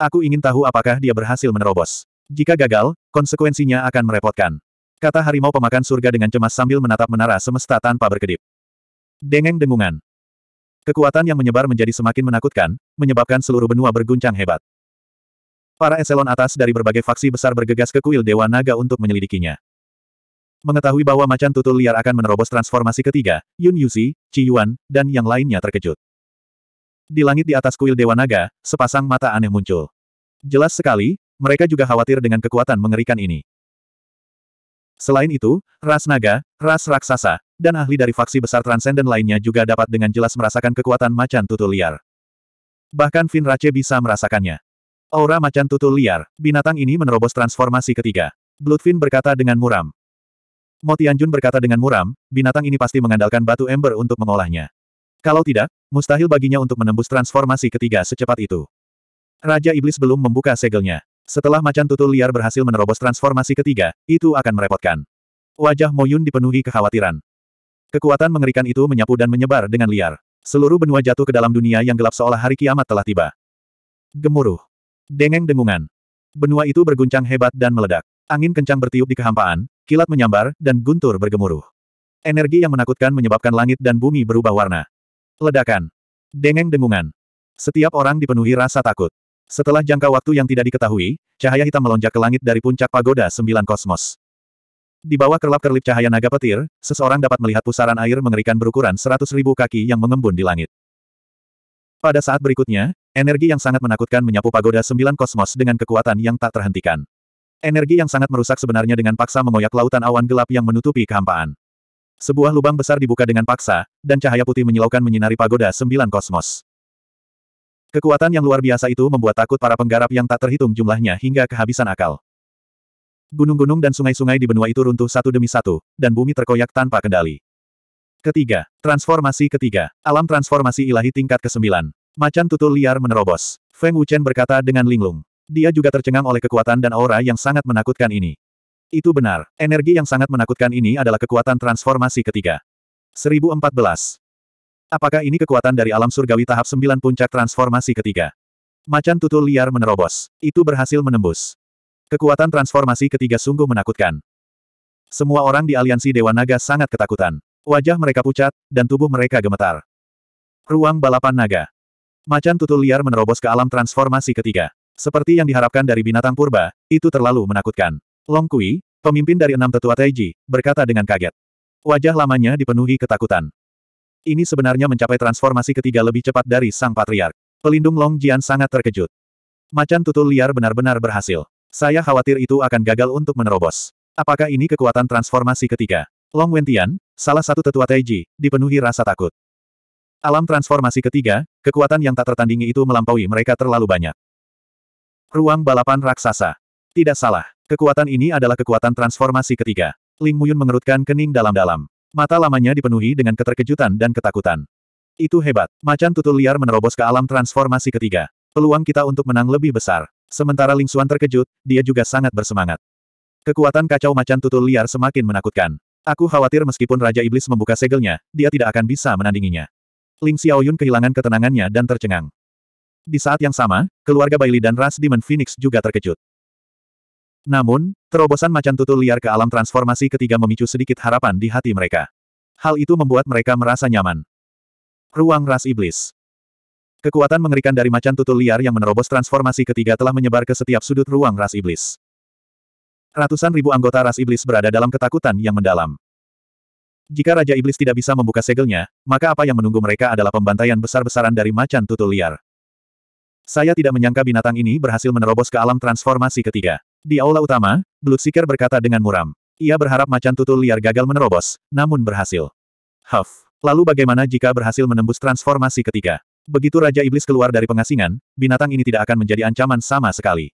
Aku ingin tahu apakah dia berhasil menerobos. Jika gagal, konsekuensinya akan merepotkan. Kata harimau pemakan surga dengan cemas sambil menatap menara semesta tanpa berkedip. Dengeng dengungan. Kekuatan yang menyebar menjadi semakin menakutkan, menyebabkan seluruh benua berguncang hebat. Para eselon atas dari berbagai faksi besar bergegas ke kuil Dewa Naga untuk menyelidikinya. Mengetahui bahwa macan tutul liar akan menerobos transformasi ketiga, Yun Yuzi, Qi Yuan, dan yang lainnya terkejut. Di langit di atas kuil Dewa Naga, sepasang mata aneh muncul. Jelas sekali, mereka juga khawatir dengan kekuatan mengerikan ini. Selain itu, ras naga, ras raksasa, dan ahli dari faksi besar transenden lainnya juga dapat dengan jelas merasakan kekuatan macan tutul liar. Bahkan Rache bisa merasakannya. Aura macan tutul liar, binatang ini menerobos transformasi ketiga. Bloodfin berkata dengan muram. Motianjun berkata dengan muram, binatang ini pasti mengandalkan batu ember untuk mengolahnya. Kalau tidak, mustahil baginya untuk menembus transformasi ketiga secepat itu. Raja Iblis belum membuka segelnya. Setelah macan tutul liar berhasil menerobos transformasi ketiga, itu akan merepotkan. Wajah Moyun dipenuhi kekhawatiran. Kekuatan mengerikan itu menyapu dan menyebar dengan liar. Seluruh benua jatuh ke dalam dunia yang gelap seolah hari kiamat telah tiba. Gemuruh. Dengeng dengungan. Benua itu berguncang hebat dan meledak. Angin kencang bertiup di kehampaan, kilat menyambar, dan guntur bergemuruh. Energi yang menakutkan menyebabkan langit dan bumi berubah warna. Ledakan. Dengeng dengungan. Setiap orang dipenuhi rasa takut. Setelah jangka waktu yang tidak diketahui, cahaya hitam melonjak ke langit dari puncak pagoda sembilan kosmos. Di bawah kerlap-kerlip cahaya naga petir, seseorang dapat melihat pusaran air mengerikan berukuran seratus ribu kaki yang mengembun di langit. Pada saat berikutnya, energi yang sangat menakutkan menyapu pagoda sembilan kosmos dengan kekuatan yang tak terhentikan. Energi yang sangat merusak sebenarnya dengan paksa mengoyak lautan awan gelap yang menutupi kehampaan. Sebuah lubang besar dibuka dengan paksa, dan cahaya putih menyilaukan menyinari pagoda sembilan kosmos. Kekuatan yang luar biasa itu membuat takut para penggarap yang tak terhitung jumlahnya hingga kehabisan akal. Gunung-gunung dan sungai-sungai di benua itu runtuh satu demi satu, dan bumi terkoyak tanpa kendali. Ketiga, transformasi ketiga, alam transformasi ilahi tingkat ke-9. Macan tutul liar menerobos. Feng Wuchen berkata dengan linglung. Dia juga tercengang oleh kekuatan dan aura yang sangat menakutkan ini. Itu benar, energi yang sangat menakutkan ini adalah kekuatan transformasi ketiga. 1014. Apakah ini kekuatan dari alam surgawi tahap 9 puncak transformasi ketiga? Macan tutul liar menerobos. Itu berhasil menembus. Kekuatan transformasi ketiga sungguh menakutkan. Semua orang di aliansi Dewa Naga sangat ketakutan. Wajah mereka pucat, dan tubuh mereka gemetar. Ruang balapan naga. Macan tutul liar menerobos ke alam transformasi ketiga. Seperti yang diharapkan dari binatang purba, itu terlalu menakutkan. Long Kui, pemimpin dari enam tetua Taiji, berkata dengan kaget. Wajah lamanya dipenuhi ketakutan. Ini sebenarnya mencapai transformasi ketiga lebih cepat dari sang patriark. Pelindung Long Jian sangat terkejut. Macan tutul liar benar-benar berhasil. Saya khawatir itu akan gagal untuk menerobos. Apakah ini kekuatan transformasi ketiga? Long Wentian, salah satu tetua Taiji, dipenuhi rasa takut. Alam transformasi ketiga, kekuatan yang tak tertandingi itu melampaui mereka terlalu banyak. Ruang balapan raksasa. Tidak salah, kekuatan ini adalah kekuatan transformasi ketiga. Ling Muyun mengerutkan kening dalam-dalam. Mata lamanya dipenuhi dengan keterkejutan dan ketakutan. Itu hebat. Macan tutul liar menerobos ke alam transformasi ketiga. Peluang kita untuk menang lebih besar. Sementara Ling Xuan terkejut, dia juga sangat bersemangat. Kekuatan kacau macan tutul liar semakin menakutkan. Aku khawatir meskipun Raja Iblis membuka segelnya, dia tidak akan bisa menandinginya. Ling Xiaoyun kehilangan ketenangannya dan tercengang. Di saat yang sama, keluarga Bailey dan Ras Demon Phoenix juga terkejut. Namun, terobosan macan tutul liar ke alam transformasi ketiga memicu sedikit harapan di hati mereka. Hal itu membuat mereka merasa nyaman. Ruang Ras Iblis Kekuatan mengerikan dari macan tutul liar yang menerobos transformasi ketiga telah menyebar ke setiap sudut ruang Ras Iblis. Ratusan ribu anggota Ras Iblis berada dalam ketakutan yang mendalam. Jika Raja Iblis tidak bisa membuka segelnya, maka apa yang menunggu mereka adalah pembantaian besar-besaran dari macan tutul liar. Saya tidak menyangka binatang ini berhasil menerobos ke alam transformasi ketiga. Di aula utama, Bloodseeker berkata dengan muram. Ia berharap macan tutul liar gagal menerobos, namun berhasil. Huff. Lalu bagaimana jika berhasil menembus transformasi ketiga? Begitu Raja Iblis keluar dari pengasingan, binatang ini tidak akan menjadi ancaman sama sekali.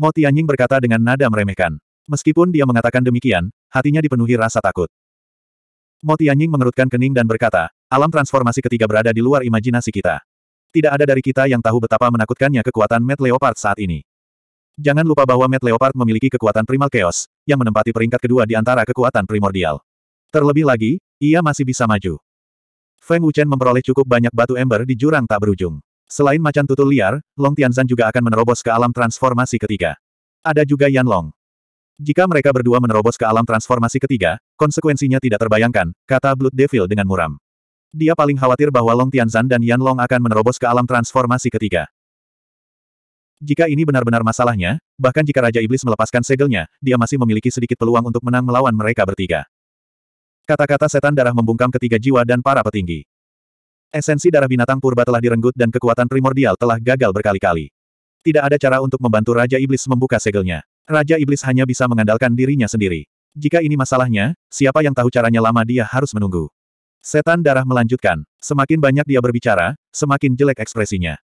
Mo Tianjing berkata dengan nada meremehkan. Meskipun dia mengatakan demikian, hatinya dipenuhi rasa takut. Mo Tianjing mengerutkan kening dan berkata, alam transformasi ketiga berada di luar imajinasi kita. Tidak ada dari kita yang tahu betapa menakutkannya kekuatan Mad Leopard saat ini. Jangan lupa bahwa Mad Leopard memiliki kekuatan primal chaos, yang menempati peringkat kedua di antara kekuatan primordial. Terlebih lagi, ia masih bisa maju. Feng Wuchen memperoleh cukup banyak batu ember di jurang tak berujung. Selain macan tutul liar, Long Tianzan juga akan menerobos ke alam transformasi ketiga. Ada juga Yan Long. Jika mereka berdua menerobos ke alam transformasi ketiga, konsekuensinya tidak terbayangkan, kata Blood Devil dengan muram. Dia paling khawatir bahwa Long Tianzan dan Yan Long akan menerobos ke alam transformasi ketiga. Jika ini benar-benar masalahnya, bahkan jika Raja Iblis melepaskan segelnya, dia masih memiliki sedikit peluang untuk menang melawan mereka bertiga. Kata-kata setan darah membungkam ketiga jiwa dan para petinggi. Esensi darah binatang purba telah direnggut dan kekuatan primordial telah gagal berkali-kali. Tidak ada cara untuk membantu Raja Iblis membuka segelnya. Raja Iblis hanya bisa mengandalkan dirinya sendiri. Jika ini masalahnya, siapa yang tahu caranya lama dia harus menunggu. Setan darah melanjutkan, semakin banyak dia berbicara, semakin jelek ekspresinya.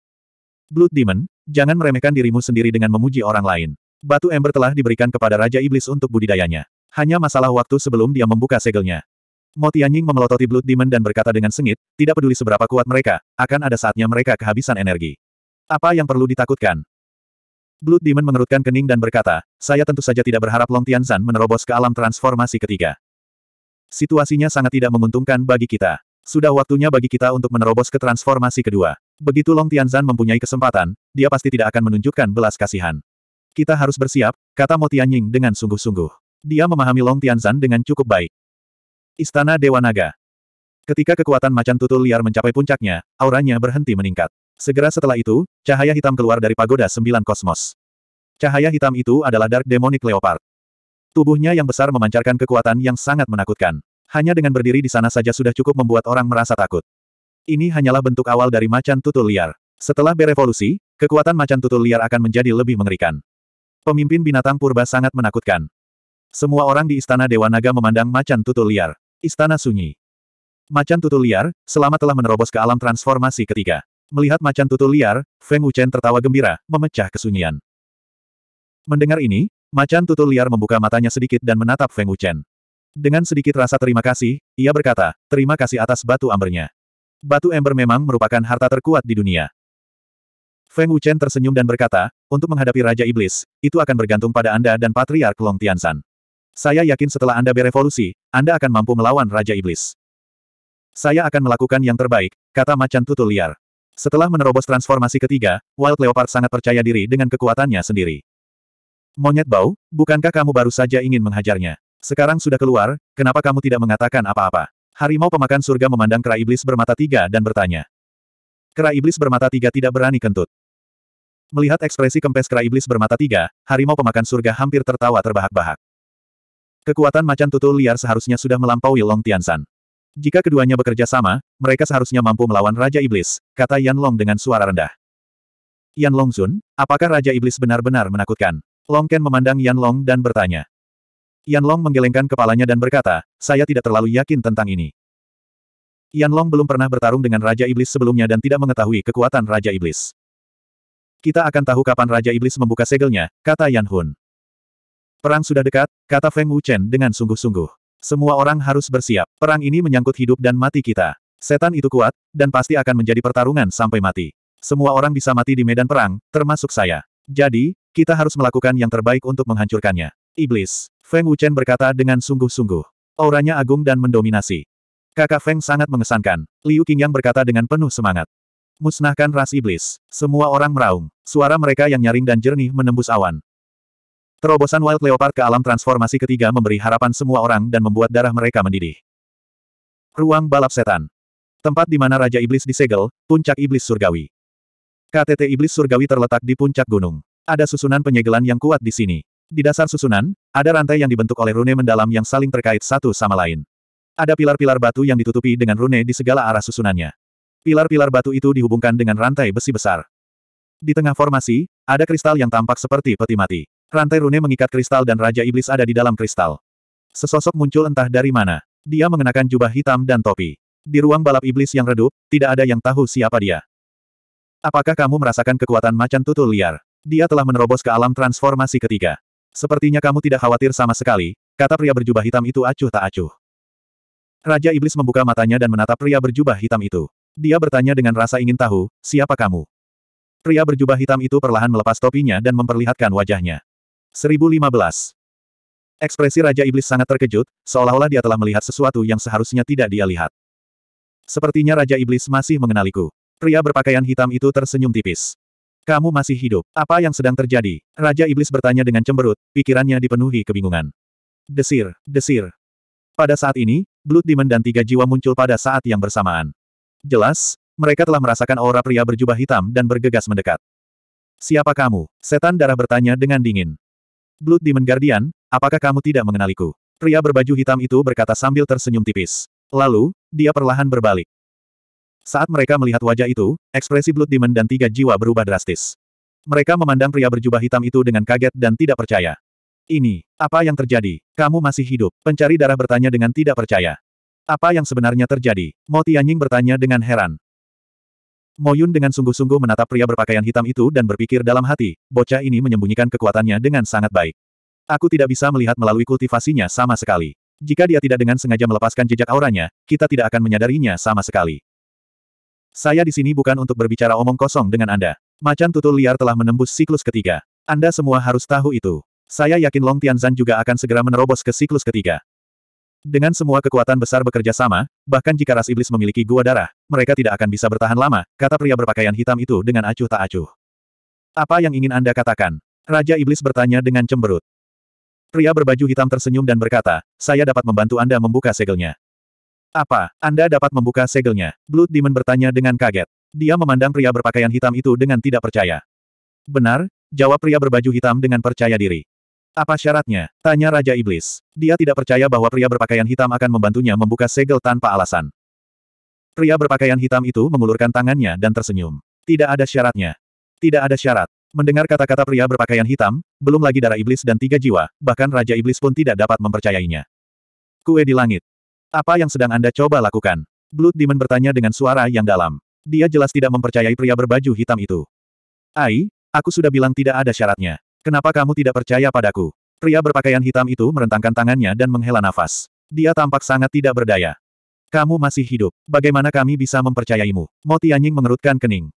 Blood Demon, Jangan meremehkan dirimu sendiri dengan memuji orang lain. Batu ember telah diberikan kepada Raja Iblis untuk budidayanya. Hanya masalah waktu sebelum dia membuka segelnya. Mo Tianying memelototi Blood Demon dan berkata dengan sengit, tidak peduli seberapa kuat mereka, akan ada saatnya mereka kehabisan energi. Apa yang perlu ditakutkan? Blood Demon mengerutkan kening dan berkata, saya tentu saja tidak berharap Long Tianzan menerobos ke alam transformasi ketiga. Situasinya sangat tidak menguntungkan bagi kita. Sudah waktunya bagi kita untuk menerobos ke transformasi kedua. Begitu Long Tianzan mempunyai kesempatan, dia pasti tidak akan menunjukkan belas kasihan. Kita harus bersiap, kata Mo Tianying dengan sungguh-sungguh. Dia memahami Long Tianzan dengan cukup baik. Istana Dewa Naga Ketika kekuatan macan tutul liar mencapai puncaknya, auranya berhenti meningkat. Segera setelah itu, cahaya hitam keluar dari pagoda sembilan kosmos. Cahaya hitam itu adalah Dark Demonic Leopard. Tubuhnya yang besar memancarkan kekuatan yang sangat menakutkan. Hanya dengan berdiri di sana saja sudah cukup membuat orang merasa takut. Ini hanyalah bentuk awal dari macan tutul liar. Setelah berevolusi, kekuatan macan tutul liar akan menjadi lebih mengerikan. Pemimpin binatang purba sangat menakutkan. Semua orang di Istana Dewa Naga memandang macan tutul liar. Istana sunyi. Macan tutul liar, selama telah menerobos ke alam transformasi ketiga. Melihat macan tutul liar, Feng Wuchen tertawa gembira, memecah kesunyian. Mendengar ini, macan tutul liar membuka matanya sedikit dan menatap Feng Wuchen. Dengan sedikit rasa terima kasih, ia berkata, terima kasih atas batu ambernya. Batu ember memang merupakan harta terkuat di dunia. Feng Wuchen tersenyum dan berkata, untuk menghadapi Raja Iblis, itu akan bergantung pada Anda dan Patriark Long Tiansan. Saya yakin setelah Anda berevolusi, Anda akan mampu melawan Raja Iblis. Saya akan melakukan yang terbaik, kata macan tutul liar. Setelah menerobos transformasi ketiga, Wild Leopard sangat percaya diri dengan kekuatannya sendiri. Monyet bau, bukankah kamu baru saja ingin menghajarnya? Sekarang sudah keluar, kenapa kamu tidak mengatakan apa-apa? Harimau pemakan surga memandang kera iblis bermata tiga dan bertanya. Kera iblis bermata tiga tidak berani kentut. Melihat ekspresi kempes kera iblis bermata tiga, harimau pemakan surga hampir tertawa terbahak-bahak. Kekuatan macan tutul liar seharusnya sudah melampaui Long Tiansan. Jika keduanya bekerja sama, mereka seharusnya mampu melawan Raja Iblis, kata Yan Long dengan suara rendah. Yan Long Sun, apakah Raja Iblis benar-benar menakutkan? Long Ken memandang Yan Long dan bertanya. Yan Long menggelengkan kepalanya dan berkata, saya tidak terlalu yakin tentang ini. Yan Long belum pernah bertarung dengan Raja Iblis sebelumnya dan tidak mengetahui kekuatan Raja Iblis. Kita akan tahu kapan Raja Iblis membuka segelnya, kata Yan Hun. Perang sudah dekat, kata Feng Wuchen dengan sungguh-sungguh. Semua orang harus bersiap, perang ini menyangkut hidup dan mati kita. Setan itu kuat, dan pasti akan menjadi pertarungan sampai mati. Semua orang bisa mati di medan perang, termasuk saya. Jadi, kita harus melakukan yang terbaik untuk menghancurkannya. Iblis. Feng Wuchen berkata dengan sungguh-sungguh. Auranya agung dan mendominasi. Kakak Feng sangat mengesankan. Liu Qingyang berkata dengan penuh semangat. Musnahkan ras iblis. Semua orang meraung. Suara mereka yang nyaring dan jernih menembus awan. Terobosan Wild Leopard ke alam transformasi ketiga memberi harapan semua orang dan membuat darah mereka mendidih. Ruang Balap Setan. Tempat di mana Raja Iblis disegel, Puncak Iblis Surgawi. KTT Iblis Surgawi terletak di puncak gunung. Ada susunan penyegelan yang kuat di sini. Di dasar susunan, ada rantai yang dibentuk oleh rune mendalam yang saling terkait satu sama lain. Ada pilar-pilar batu yang ditutupi dengan rune di segala arah susunannya. Pilar-pilar batu itu dihubungkan dengan rantai besi besar. Di tengah formasi, ada kristal yang tampak seperti peti mati. Rantai rune mengikat kristal dan Raja Iblis ada di dalam kristal. Sesosok muncul entah dari mana. Dia mengenakan jubah hitam dan topi. Di ruang balap iblis yang redup, tidak ada yang tahu siapa dia. Apakah kamu merasakan kekuatan macan tutul liar? Dia telah menerobos ke alam transformasi ketiga. Sepertinya kamu tidak khawatir sama sekali, kata pria berjubah hitam itu acuh tak acuh. Raja Iblis membuka matanya dan menatap pria berjubah hitam itu. Dia bertanya dengan rasa ingin tahu, siapa kamu? Pria berjubah hitam itu perlahan melepas topinya dan memperlihatkan wajahnya. 1015. Ekspresi Raja Iblis sangat terkejut, seolah-olah dia telah melihat sesuatu yang seharusnya tidak dia lihat. Sepertinya Raja Iblis masih mengenaliku. Pria berpakaian hitam itu tersenyum tipis. Kamu masih hidup. Apa yang sedang terjadi? Raja Iblis bertanya dengan cemberut, pikirannya dipenuhi kebingungan. Desir, desir. Pada saat ini, Blood Demon dan tiga jiwa muncul pada saat yang bersamaan. Jelas, mereka telah merasakan aura pria berjubah hitam dan bergegas mendekat. Siapa kamu? Setan darah bertanya dengan dingin. Blood Demon Guardian, apakah kamu tidak mengenaliku? Pria berbaju hitam itu berkata sambil tersenyum tipis. Lalu, dia perlahan berbalik. Saat mereka melihat wajah itu, ekspresi Blood Demon dan tiga jiwa berubah drastis. Mereka memandang pria berjubah hitam itu dengan kaget dan tidak percaya. Ini, apa yang terjadi? Kamu masih hidup? Pencari darah bertanya dengan tidak percaya. Apa yang sebenarnya terjadi? Mo Tianying bertanya dengan heran. Mo Yun dengan sungguh-sungguh menatap pria berpakaian hitam itu dan berpikir dalam hati, bocah ini menyembunyikan kekuatannya dengan sangat baik. Aku tidak bisa melihat melalui kultivasinya sama sekali. Jika dia tidak dengan sengaja melepaskan jejak auranya, kita tidak akan menyadarinya sama sekali. Saya di sini bukan untuk berbicara omong kosong dengan Anda. Macan tutul liar telah menembus siklus ketiga. Anda semua harus tahu itu. Saya yakin Long Tianzan juga akan segera menerobos ke siklus ketiga. Dengan semua kekuatan besar bekerja sama, bahkan jika ras iblis memiliki gua darah, mereka tidak akan bisa bertahan lama, kata pria berpakaian hitam itu dengan acuh tak acuh. Apa yang ingin Anda katakan? Raja Iblis bertanya dengan cemberut. Pria berbaju hitam tersenyum dan berkata, saya dapat membantu Anda membuka segelnya. Apa, Anda dapat membuka segelnya? Blood Demon bertanya dengan kaget. Dia memandang pria berpakaian hitam itu dengan tidak percaya. Benar, jawab pria berbaju hitam dengan percaya diri. Apa syaratnya? Tanya Raja Iblis. Dia tidak percaya bahwa pria berpakaian hitam akan membantunya membuka segel tanpa alasan. Pria berpakaian hitam itu mengulurkan tangannya dan tersenyum. Tidak ada syaratnya. Tidak ada syarat. Mendengar kata-kata pria berpakaian hitam, belum lagi darah iblis dan tiga jiwa, bahkan Raja Iblis pun tidak dapat mempercayainya. Kue di langit. Apa yang sedang Anda coba lakukan? Blood Demon bertanya dengan suara yang dalam. Dia jelas tidak mempercayai pria berbaju hitam itu. Ai, aku sudah bilang tidak ada syaratnya. Kenapa kamu tidak percaya padaku? Pria berpakaian hitam itu merentangkan tangannya dan menghela nafas. Dia tampak sangat tidak berdaya. Kamu masih hidup. Bagaimana kami bisa mempercayaimu? Moti Tianying mengerutkan kening.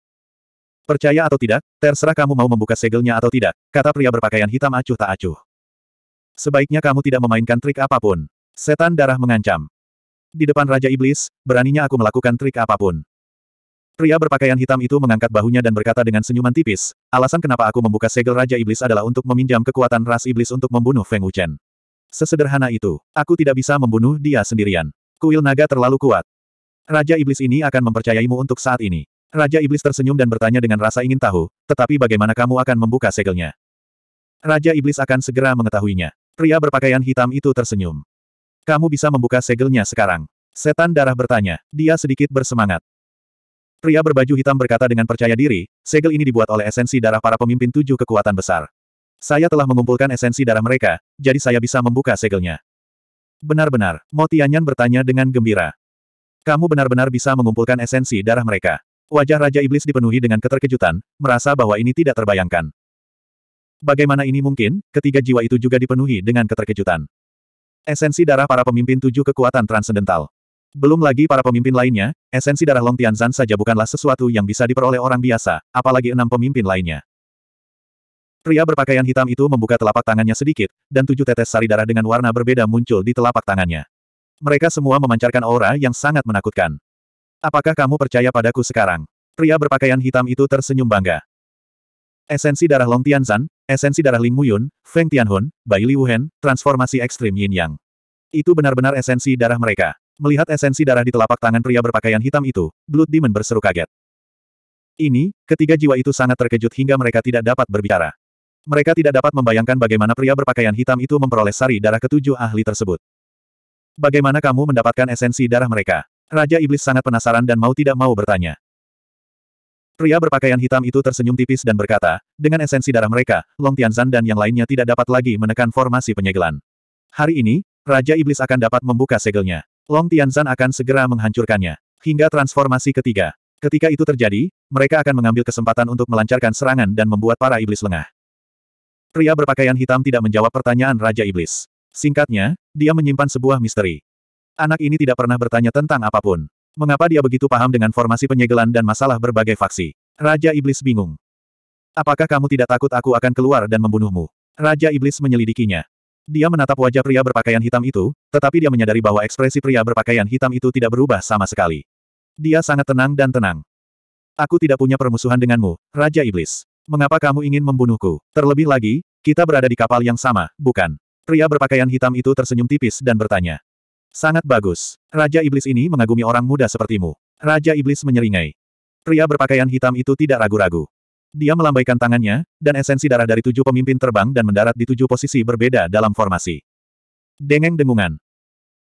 Percaya atau tidak, terserah kamu mau membuka segelnya atau tidak, kata pria berpakaian hitam acuh tak acuh. Sebaiknya kamu tidak memainkan trik apapun. Setan darah mengancam. Di depan Raja Iblis, beraninya aku melakukan trik apapun. Pria berpakaian hitam itu mengangkat bahunya dan berkata dengan senyuman tipis, alasan kenapa aku membuka segel Raja Iblis adalah untuk meminjam kekuatan ras iblis untuk membunuh Feng Wuchen. Sesederhana itu, aku tidak bisa membunuh dia sendirian. Kuil naga terlalu kuat. Raja Iblis ini akan mempercayaimu untuk saat ini. Raja Iblis tersenyum dan bertanya dengan rasa ingin tahu, tetapi bagaimana kamu akan membuka segelnya? Raja Iblis akan segera mengetahuinya. Pria berpakaian hitam itu tersenyum. Kamu bisa membuka segelnya sekarang. Setan darah bertanya. Dia sedikit bersemangat. Pria berbaju hitam berkata dengan percaya diri, segel ini dibuat oleh esensi darah para pemimpin tujuh kekuatan besar. Saya telah mengumpulkan esensi darah mereka, jadi saya bisa membuka segelnya. Benar-benar, Motianyan bertanya dengan gembira. Kamu benar-benar bisa mengumpulkan esensi darah mereka. Wajah Raja Iblis dipenuhi dengan keterkejutan, merasa bahwa ini tidak terbayangkan. Bagaimana ini mungkin, ketiga jiwa itu juga dipenuhi dengan keterkejutan. Esensi darah para pemimpin tujuh kekuatan transendental. Belum lagi para pemimpin lainnya, esensi darah Long Tianzan saja bukanlah sesuatu yang bisa diperoleh orang biasa, apalagi enam pemimpin lainnya. Pria berpakaian hitam itu membuka telapak tangannya sedikit, dan tujuh tetes sari darah dengan warna berbeda muncul di telapak tangannya. Mereka semua memancarkan aura yang sangat menakutkan. Apakah kamu percaya padaku sekarang? Pria berpakaian hitam itu tersenyum bangga. Esensi darah Long Tianzan, esensi darah Ling Muyun, Feng Tianhun, Bai Li Liuhen, transformasi ekstrim Yin Yang. Itu benar-benar esensi darah mereka. Melihat esensi darah di telapak tangan pria berpakaian hitam itu, Blood Demon berseru kaget. Ini, ketiga jiwa itu sangat terkejut hingga mereka tidak dapat berbicara. Mereka tidak dapat membayangkan bagaimana pria berpakaian hitam itu memperoleh sari darah ketujuh ahli tersebut. Bagaimana kamu mendapatkan esensi darah mereka? Raja Iblis sangat penasaran dan mau tidak mau bertanya. Pria berpakaian hitam itu tersenyum tipis dan berkata, dengan esensi darah mereka, Long Tianzan dan yang lainnya tidak dapat lagi menekan formasi penyegelan. Hari ini, Raja Iblis akan dapat membuka segelnya. Long Tianzan akan segera menghancurkannya. Hingga transformasi ketiga. Ketika itu terjadi, mereka akan mengambil kesempatan untuk melancarkan serangan dan membuat para iblis lengah. Pria berpakaian hitam tidak menjawab pertanyaan Raja Iblis. Singkatnya, dia menyimpan sebuah misteri. Anak ini tidak pernah bertanya tentang apapun. Mengapa dia begitu paham dengan formasi penyegelan dan masalah berbagai faksi? Raja Iblis bingung. Apakah kamu tidak takut aku akan keluar dan membunuhmu? Raja Iblis menyelidikinya. Dia menatap wajah pria berpakaian hitam itu, tetapi dia menyadari bahwa ekspresi pria berpakaian hitam itu tidak berubah sama sekali. Dia sangat tenang dan tenang. Aku tidak punya permusuhan denganmu, Raja Iblis. Mengapa kamu ingin membunuhku? Terlebih lagi, kita berada di kapal yang sama, bukan? Pria berpakaian hitam itu tersenyum tipis dan bertanya. Sangat bagus. Raja Iblis ini mengagumi orang muda sepertimu. Raja Iblis menyeringai. Pria berpakaian hitam itu tidak ragu-ragu. Dia melambaikan tangannya, dan esensi darah dari tujuh pemimpin terbang dan mendarat di tujuh posisi berbeda dalam formasi. Dengeng dengungan.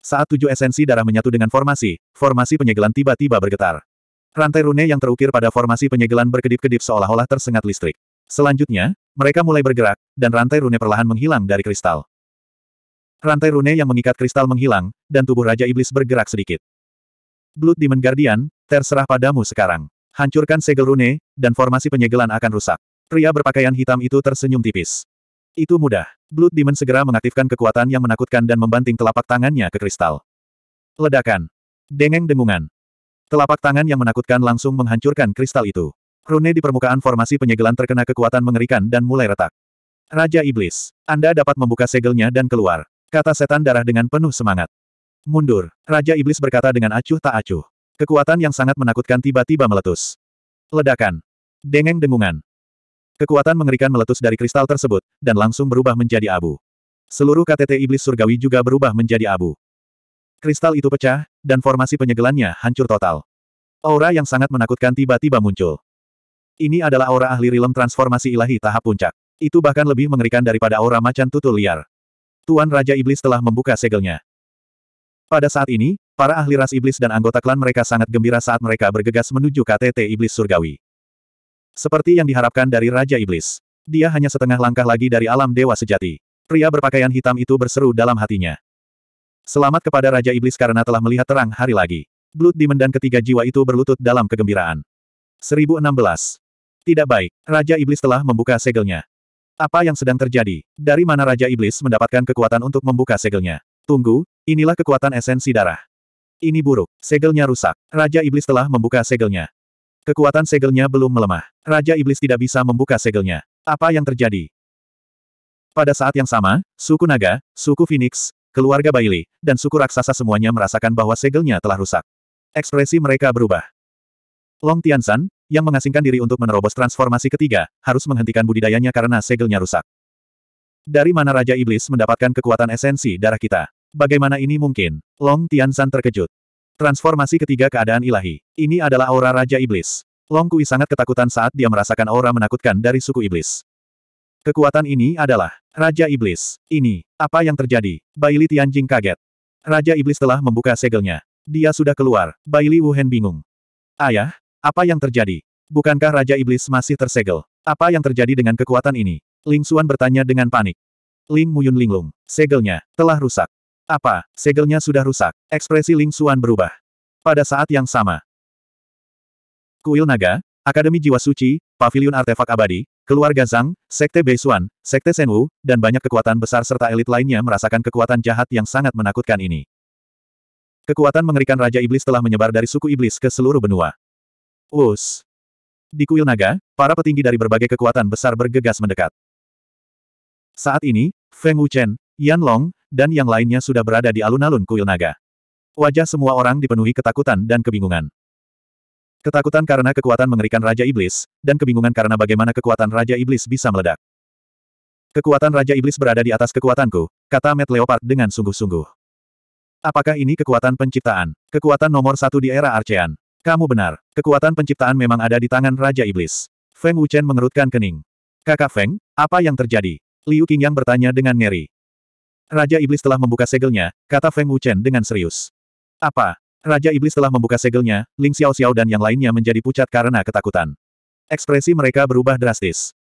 Saat tujuh esensi darah menyatu dengan formasi, formasi penyegelan tiba-tiba bergetar. Rantai rune yang terukir pada formasi penyegelan berkedip-kedip seolah-olah tersengat listrik. Selanjutnya, mereka mulai bergerak, dan rantai rune perlahan menghilang dari kristal. Rantai rune yang mengikat kristal menghilang, dan tubuh Raja Iblis bergerak sedikit. Blood Demon Guardian, terserah padamu sekarang. Hancurkan segel rune, dan formasi penyegelan akan rusak. Pria berpakaian hitam itu tersenyum tipis. Itu mudah. Blood Demon segera mengaktifkan kekuatan yang menakutkan dan membanting telapak tangannya ke kristal. Ledakan. Dengeng dengungan. Telapak tangan yang menakutkan langsung menghancurkan kristal itu. Rune di permukaan formasi penyegelan terkena kekuatan mengerikan dan mulai retak. Raja Iblis. Anda dapat membuka segelnya dan keluar. Kata setan darah dengan penuh semangat. Mundur, Raja Iblis berkata dengan acuh tak acuh. Kekuatan yang sangat menakutkan tiba-tiba meletus. Ledakan. Dengeng dengungan. Kekuatan mengerikan meletus dari kristal tersebut, dan langsung berubah menjadi abu. Seluruh KTT Iblis Surgawi juga berubah menjadi abu. Kristal itu pecah, dan formasi penyegelannya hancur total. Aura yang sangat menakutkan tiba-tiba muncul. Ini adalah aura ahli rilem transformasi ilahi tahap puncak. Itu bahkan lebih mengerikan daripada aura macan tutul liar. Tuan Raja Iblis telah membuka segelnya. Pada saat ini, para ahli ras iblis dan anggota klan mereka sangat gembira saat mereka bergegas menuju KTT Iblis Surgawi. Seperti yang diharapkan dari Raja Iblis. Dia hanya setengah langkah lagi dari alam dewa sejati. Pria berpakaian hitam itu berseru dalam hatinya. Selamat kepada Raja Iblis karena telah melihat terang hari lagi. Blood Demon dan ketiga jiwa itu berlutut dalam kegembiraan. 1016. Tidak baik, Raja Iblis telah membuka segelnya. Apa yang sedang terjadi? Dari mana Raja Iblis mendapatkan kekuatan untuk membuka segelnya? Tunggu, inilah kekuatan esensi darah. Ini buruk, segelnya rusak. Raja Iblis telah membuka segelnya. Kekuatan segelnya belum melemah. Raja Iblis tidak bisa membuka segelnya. Apa yang terjadi? Pada saat yang sama, suku naga, suku Phoenix, keluarga Bailey, dan suku raksasa semuanya merasakan bahwa segelnya telah rusak. Ekspresi mereka berubah. Long Tian San yang mengasingkan diri untuk menerobos transformasi ketiga, harus menghentikan budidayanya karena segelnya rusak. Dari mana Raja Iblis mendapatkan kekuatan esensi darah kita? Bagaimana ini mungkin? Long Tiansan terkejut. Transformasi ketiga keadaan ilahi. Ini adalah aura Raja Iblis. Long Kui sangat ketakutan saat dia merasakan aura menakutkan dari suku Iblis. Kekuatan ini adalah Raja Iblis. Ini, apa yang terjadi? Baili Tianjing kaget. Raja Iblis telah membuka segelnya. Dia sudah keluar. Baili Wuhen bingung. Ayah, apa yang terjadi? Bukankah Raja Iblis masih tersegel? Apa yang terjadi dengan kekuatan ini? Ling Xuan bertanya dengan panik. Ling Muyun linglung. Segelnya, telah rusak. Apa, segelnya sudah rusak? Ekspresi Ling Xuan berubah. Pada saat yang sama. Kuil Naga, Akademi Jiwa Suci, Pavilion Artefak Abadi, Keluarga Zhang, Sekte Beisuan, Sekte Senwu, dan banyak kekuatan besar serta elit lainnya merasakan kekuatan jahat yang sangat menakutkan ini. Kekuatan mengerikan Raja Iblis telah menyebar dari suku Iblis ke seluruh benua. Us. Di kuil naga, para petinggi dari berbagai kekuatan besar bergegas mendekat. Saat ini, Feng Wuchen, Yan Long, dan yang lainnya sudah berada di alun-alun kuil naga. Wajah semua orang dipenuhi ketakutan dan kebingungan. Ketakutan karena kekuatan mengerikan Raja Iblis, dan kebingungan karena bagaimana kekuatan Raja Iblis bisa meledak. Kekuatan Raja Iblis berada di atas kekuatanku, kata Matt Leopard dengan sungguh-sungguh. Apakah ini kekuatan penciptaan? Kekuatan nomor satu di era Arcean? Kamu benar, kekuatan penciptaan memang ada di tangan Raja Iblis. Feng Wuchen mengerutkan kening. Kakak Feng, apa yang terjadi? Liu Qingyang bertanya dengan ngeri. Raja Iblis telah membuka segelnya, kata Feng Wuchen dengan serius. Apa? Raja Iblis telah membuka segelnya, Ling Xiao Xiao dan yang lainnya menjadi pucat karena ketakutan. Ekspresi mereka berubah drastis.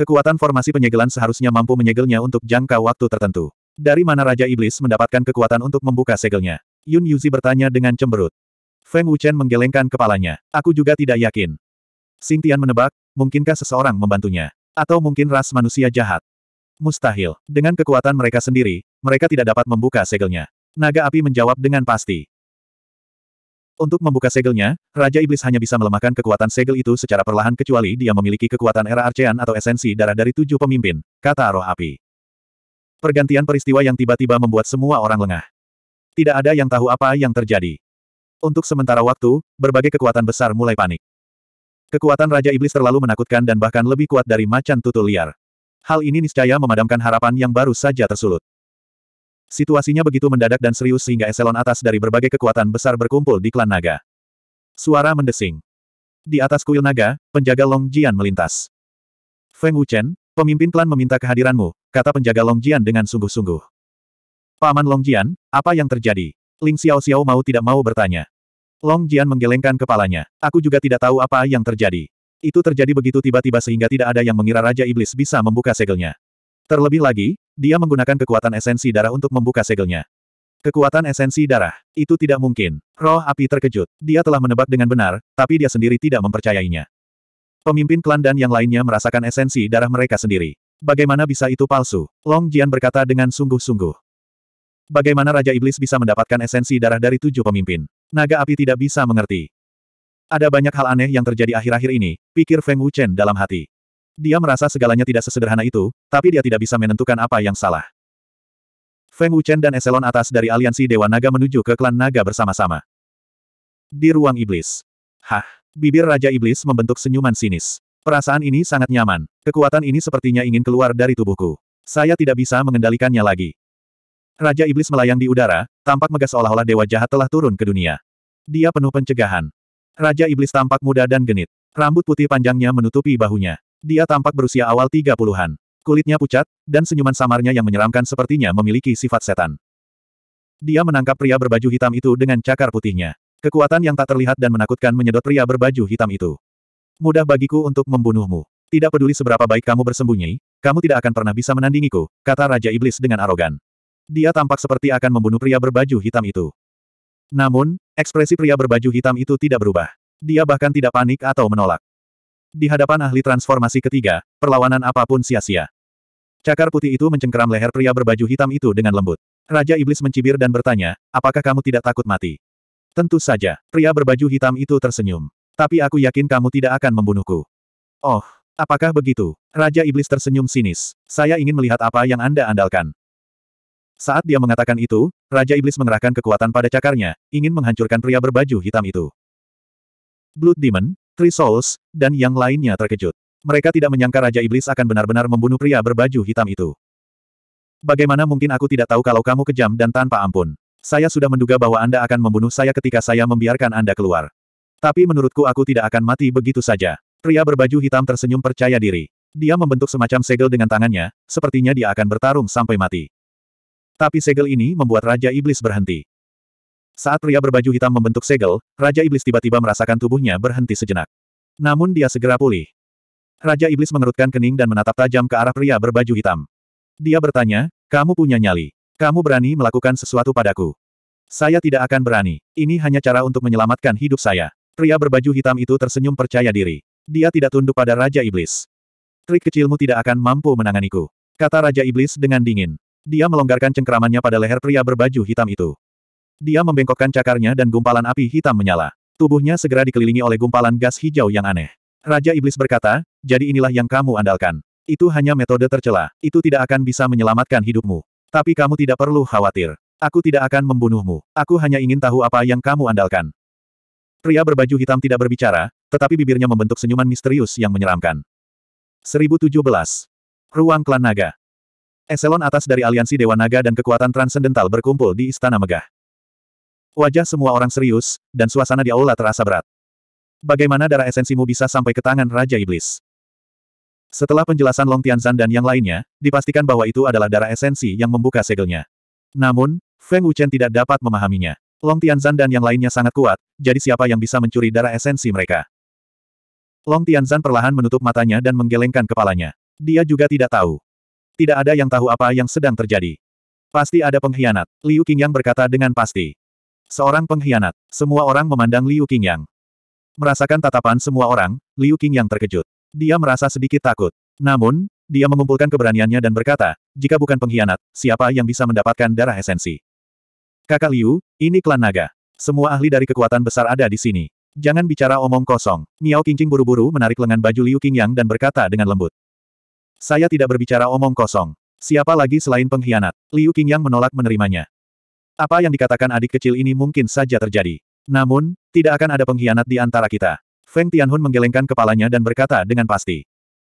Kekuatan formasi penyegelan seharusnya mampu menyegelnya untuk jangka waktu tertentu. Dari mana Raja Iblis mendapatkan kekuatan untuk membuka segelnya? Yun Yuzi bertanya dengan cemberut. Feng Wuchen menggelengkan kepalanya. Aku juga tidak yakin. Xing Tian menebak, mungkinkah seseorang membantunya? Atau mungkin ras manusia jahat? Mustahil. Dengan kekuatan mereka sendiri, mereka tidak dapat membuka segelnya. Naga api menjawab dengan pasti. Untuk membuka segelnya, Raja Iblis hanya bisa melemahkan kekuatan segel itu secara perlahan kecuali dia memiliki kekuatan era Arcean atau esensi darah dari tujuh pemimpin, kata roh api. Pergantian peristiwa yang tiba-tiba membuat semua orang lengah. Tidak ada yang tahu apa yang terjadi. Untuk sementara waktu, berbagai kekuatan besar mulai panik. Kekuatan Raja Iblis terlalu menakutkan dan bahkan lebih kuat dari macan tutul liar. Hal ini niscaya memadamkan harapan yang baru saja tersulut. Situasinya begitu mendadak dan serius sehingga eselon atas dari berbagai kekuatan besar berkumpul di klan naga. Suara mendesing. Di atas kuil naga, penjaga Long Jian melintas. Feng Wuchen, pemimpin klan meminta kehadiranmu, kata penjaga Long Jian dengan sungguh-sungguh. Paman Long Jian, apa yang terjadi? Ling Xiao Xiao mau tidak mau bertanya. Long Jian menggelengkan kepalanya. Aku juga tidak tahu apa yang terjadi. Itu terjadi begitu tiba-tiba sehingga tidak ada yang mengira Raja Iblis bisa membuka segelnya. Terlebih lagi, dia menggunakan kekuatan esensi darah untuk membuka segelnya. Kekuatan esensi darah, itu tidak mungkin. Roh api terkejut. Dia telah menebak dengan benar, tapi dia sendiri tidak mempercayainya. Pemimpin klan dan yang lainnya merasakan esensi darah mereka sendiri. Bagaimana bisa itu palsu? Long Jian berkata dengan sungguh-sungguh. Bagaimana Raja Iblis bisa mendapatkan esensi darah dari tujuh pemimpin? Naga api tidak bisa mengerti. Ada banyak hal aneh yang terjadi akhir-akhir ini, pikir Feng Wuchen dalam hati. Dia merasa segalanya tidak sesederhana itu, tapi dia tidak bisa menentukan apa yang salah. Feng Wuchen dan eselon atas dari aliansi Dewa Naga menuju ke klan Naga bersama-sama. Di ruang iblis. Hah, bibir Raja Iblis membentuk senyuman sinis. Perasaan ini sangat nyaman. Kekuatan ini sepertinya ingin keluar dari tubuhku. Saya tidak bisa mengendalikannya lagi. Raja Iblis melayang di udara, tampak megah seolah-olah dewa jahat telah turun ke dunia. Dia penuh pencegahan. Raja Iblis tampak muda dan genit. Rambut putih panjangnya menutupi bahunya. Dia tampak berusia awal tiga puluhan. Kulitnya pucat, dan senyuman samarnya yang menyeramkan sepertinya memiliki sifat setan. Dia menangkap pria berbaju hitam itu dengan cakar putihnya. Kekuatan yang tak terlihat dan menakutkan menyedot pria berbaju hitam itu. Mudah bagiku untuk membunuhmu. Tidak peduli seberapa baik kamu bersembunyi, kamu tidak akan pernah bisa menandingiku, kata Raja Iblis dengan arogan. Dia tampak seperti akan membunuh pria berbaju hitam itu. Namun, ekspresi pria berbaju hitam itu tidak berubah. Dia bahkan tidak panik atau menolak. Di hadapan ahli transformasi ketiga, perlawanan apapun sia-sia. Cakar putih itu mencengkeram leher pria berbaju hitam itu dengan lembut. Raja Iblis mencibir dan bertanya, apakah kamu tidak takut mati? Tentu saja, pria berbaju hitam itu tersenyum. Tapi aku yakin kamu tidak akan membunuhku. Oh, apakah begitu? Raja Iblis tersenyum sinis. Saya ingin melihat apa yang Anda andalkan. Saat dia mengatakan itu, Raja Iblis mengerahkan kekuatan pada cakarnya, ingin menghancurkan pria berbaju hitam itu. Blood Demon, Three Souls, dan yang lainnya terkejut. Mereka tidak menyangka Raja Iblis akan benar-benar membunuh pria berbaju hitam itu. Bagaimana mungkin aku tidak tahu kalau kamu kejam dan tanpa ampun? Saya sudah menduga bahwa Anda akan membunuh saya ketika saya membiarkan Anda keluar. Tapi menurutku aku tidak akan mati begitu saja. Pria berbaju hitam tersenyum percaya diri. Dia membentuk semacam segel dengan tangannya, sepertinya dia akan bertarung sampai mati. Tapi segel ini membuat Raja Iblis berhenti. Saat pria berbaju hitam membentuk segel, Raja Iblis tiba-tiba merasakan tubuhnya berhenti sejenak. Namun dia segera pulih. Raja Iblis mengerutkan kening dan menatap tajam ke arah pria berbaju hitam. Dia bertanya, kamu punya nyali. Kamu berani melakukan sesuatu padaku. Saya tidak akan berani. Ini hanya cara untuk menyelamatkan hidup saya. Pria berbaju hitam itu tersenyum percaya diri. Dia tidak tunduk pada Raja Iblis. Trik kecilmu tidak akan mampu menanganiku. Kata Raja Iblis dengan dingin. Dia melonggarkan cengkeramannya pada leher pria berbaju hitam itu. Dia membengkokkan cakarnya dan gumpalan api hitam menyala. Tubuhnya segera dikelilingi oleh gumpalan gas hijau yang aneh. Raja Iblis berkata, jadi inilah yang kamu andalkan. Itu hanya metode tercela. Itu tidak akan bisa menyelamatkan hidupmu. Tapi kamu tidak perlu khawatir. Aku tidak akan membunuhmu. Aku hanya ingin tahu apa yang kamu andalkan. Pria berbaju hitam tidak berbicara, tetapi bibirnya membentuk senyuman misterius yang menyeramkan. 1017. Ruang Klan Naga. Eselon atas dari aliansi Dewa Naga dan kekuatan transendental berkumpul di Istana Megah. Wajah semua orang serius, dan suasana di aula terasa berat. Bagaimana darah esensimu bisa sampai ke tangan Raja Iblis? Setelah penjelasan Long Tianzan dan yang lainnya, dipastikan bahwa itu adalah darah esensi yang membuka segelnya. Namun, Feng Wuchen tidak dapat memahaminya. Long Tianzan dan yang lainnya sangat kuat, jadi siapa yang bisa mencuri darah esensi mereka? Long Tianzan perlahan menutup matanya dan menggelengkan kepalanya. Dia juga tidak tahu. Tidak ada yang tahu apa yang sedang terjadi. Pasti ada pengkhianat, Liu Qingyang berkata dengan pasti. Seorang pengkhianat, semua orang memandang Liu Qingyang. Merasakan tatapan semua orang, Liu Qingyang terkejut. Dia merasa sedikit takut. Namun, dia mengumpulkan keberaniannya dan berkata, jika bukan pengkhianat, siapa yang bisa mendapatkan darah esensi? Kakak Liu, ini klan naga. Semua ahli dari kekuatan besar ada di sini. Jangan bicara omong kosong. Miao Qingqing buru-buru menarik lengan baju Liu Qingyang dan berkata dengan lembut. Saya tidak berbicara omong kosong. Siapa lagi selain pengkhianat? Liu Qingyang menolak menerimanya. Apa yang dikatakan adik kecil ini mungkin saja terjadi. Namun, tidak akan ada pengkhianat di antara kita. Feng Tianhun menggelengkan kepalanya dan berkata dengan pasti.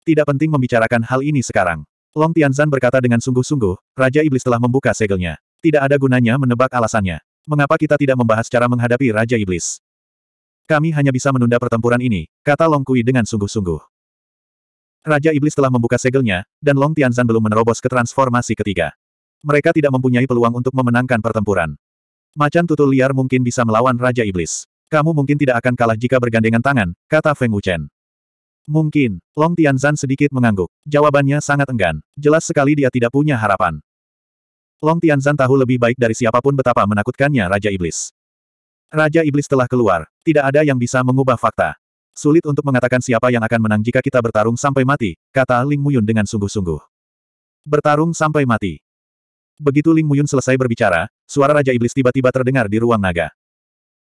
Tidak penting membicarakan hal ini sekarang. Long Tianzan berkata dengan sungguh-sungguh, Raja Iblis telah membuka segelnya. Tidak ada gunanya menebak alasannya. Mengapa kita tidak membahas cara menghadapi Raja Iblis? Kami hanya bisa menunda pertempuran ini, kata Long Kui dengan sungguh-sungguh. Raja Iblis telah membuka segelnya, dan Long Tianzan belum menerobos ke transformasi ketiga. Mereka tidak mempunyai peluang untuk memenangkan pertempuran. Macan tutul liar mungkin bisa melawan Raja Iblis. Kamu mungkin tidak akan kalah jika bergandengan tangan, kata Feng Wuchen. Mungkin, Long Tianzan sedikit mengangguk. Jawabannya sangat enggan. Jelas sekali dia tidak punya harapan. Long Tianzan tahu lebih baik dari siapapun betapa menakutkannya Raja Iblis. Raja Iblis telah keluar, tidak ada yang bisa mengubah fakta. Sulit untuk mengatakan siapa yang akan menang jika kita bertarung sampai mati, kata Ling Muyun dengan sungguh-sungguh. Bertarung sampai mati. Begitu Ling Muyun selesai berbicara, suara Raja Iblis tiba-tiba terdengar di ruang naga.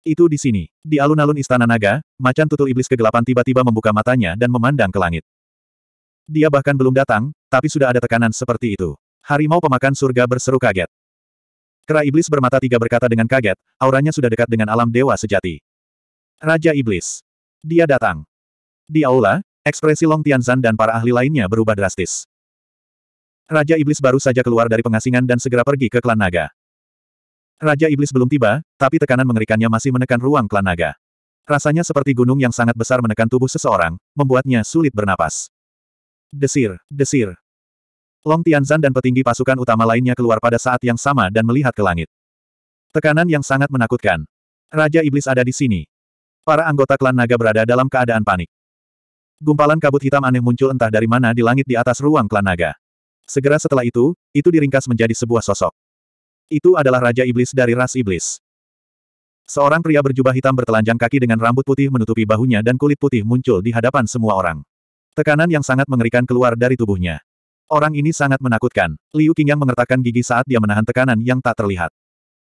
Itu di sini. Di alun-alun istana naga, macan tutul iblis kegelapan tiba-tiba membuka matanya dan memandang ke langit. Dia bahkan belum datang, tapi sudah ada tekanan seperti itu. Harimau pemakan surga berseru kaget. Kera iblis bermata tiga berkata dengan kaget, auranya sudah dekat dengan alam dewa sejati. Raja Iblis. Dia datang. Di aula, ekspresi Long Tianzan dan para ahli lainnya berubah drastis. Raja Iblis baru saja keluar dari pengasingan dan segera pergi ke klan naga. Raja Iblis belum tiba, tapi tekanan mengerikannya masih menekan ruang klan naga. Rasanya seperti gunung yang sangat besar menekan tubuh seseorang, membuatnya sulit bernapas. Desir, desir. Long Tianzan dan petinggi pasukan utama lainnya keluar pada saat yang sama dan melihat ke langit. Tekanan yang sangat menakutkan. Raja Iblis ada di sini, Para anggota klan naga berada dalam keadaan panik. Gumpalan kabut hitam aneh muncul entah dari mana di langit di atas ruang klan naga. Segera setelah itu, itu diringkas menjadi sebuah sosok. Itu adalah Raja Iblis dari ras Iblis. Seorang pria berjubah hitam bertelanjang kaki dengan rambut putih menutupi bahunya dan kulit putih muncul di hadapan semua orang. Tekanan yang sangat mengerikan keluar dari tubuhnya. Orang ini sangat menakutkan. Liu yang mengertakkan gigi saat dia menahan tekanan yang tak terlihat.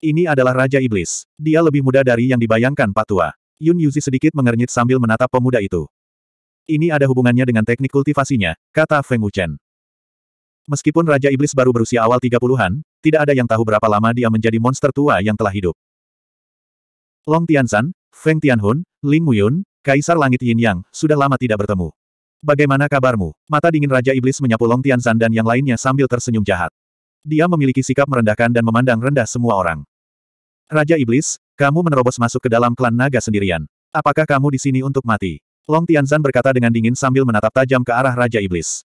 Ini adalah Raja Iblis. Dia lebih muda dari yang dibayangkan Patua. Yun Yuzi sedikit mengernyit sambil menatap pemuda itu. Ini ada hubungannya dengan teknik kultivasinya, kata Feng Wuchen. Meskipun Raja Iblis baru berusia awal 30-an, tidak ada yang tahu berapa lama dia menjadi monster tua yang telah hidup. Long Tianshan, Feng Tianhun, Ling Muyun, Kaisar Langit Yin Yang, sudah lama tidak bertemu. Bagaimana kabarmu? Mata dingin Raja Iblis menyapu Long Tianshan dan yang lainnya sambil tersenyum jahat. Dia memiliki sikap merendahkan dan memandang rendah semua orang. Raja Iblis, kamu menerobos masuk ke dalam klan naga sendirian. Apakah kamu di sini untuk mati? Long Tianzan berkata dengan dingin sambil menatap tajam ke arah Raja Iblis.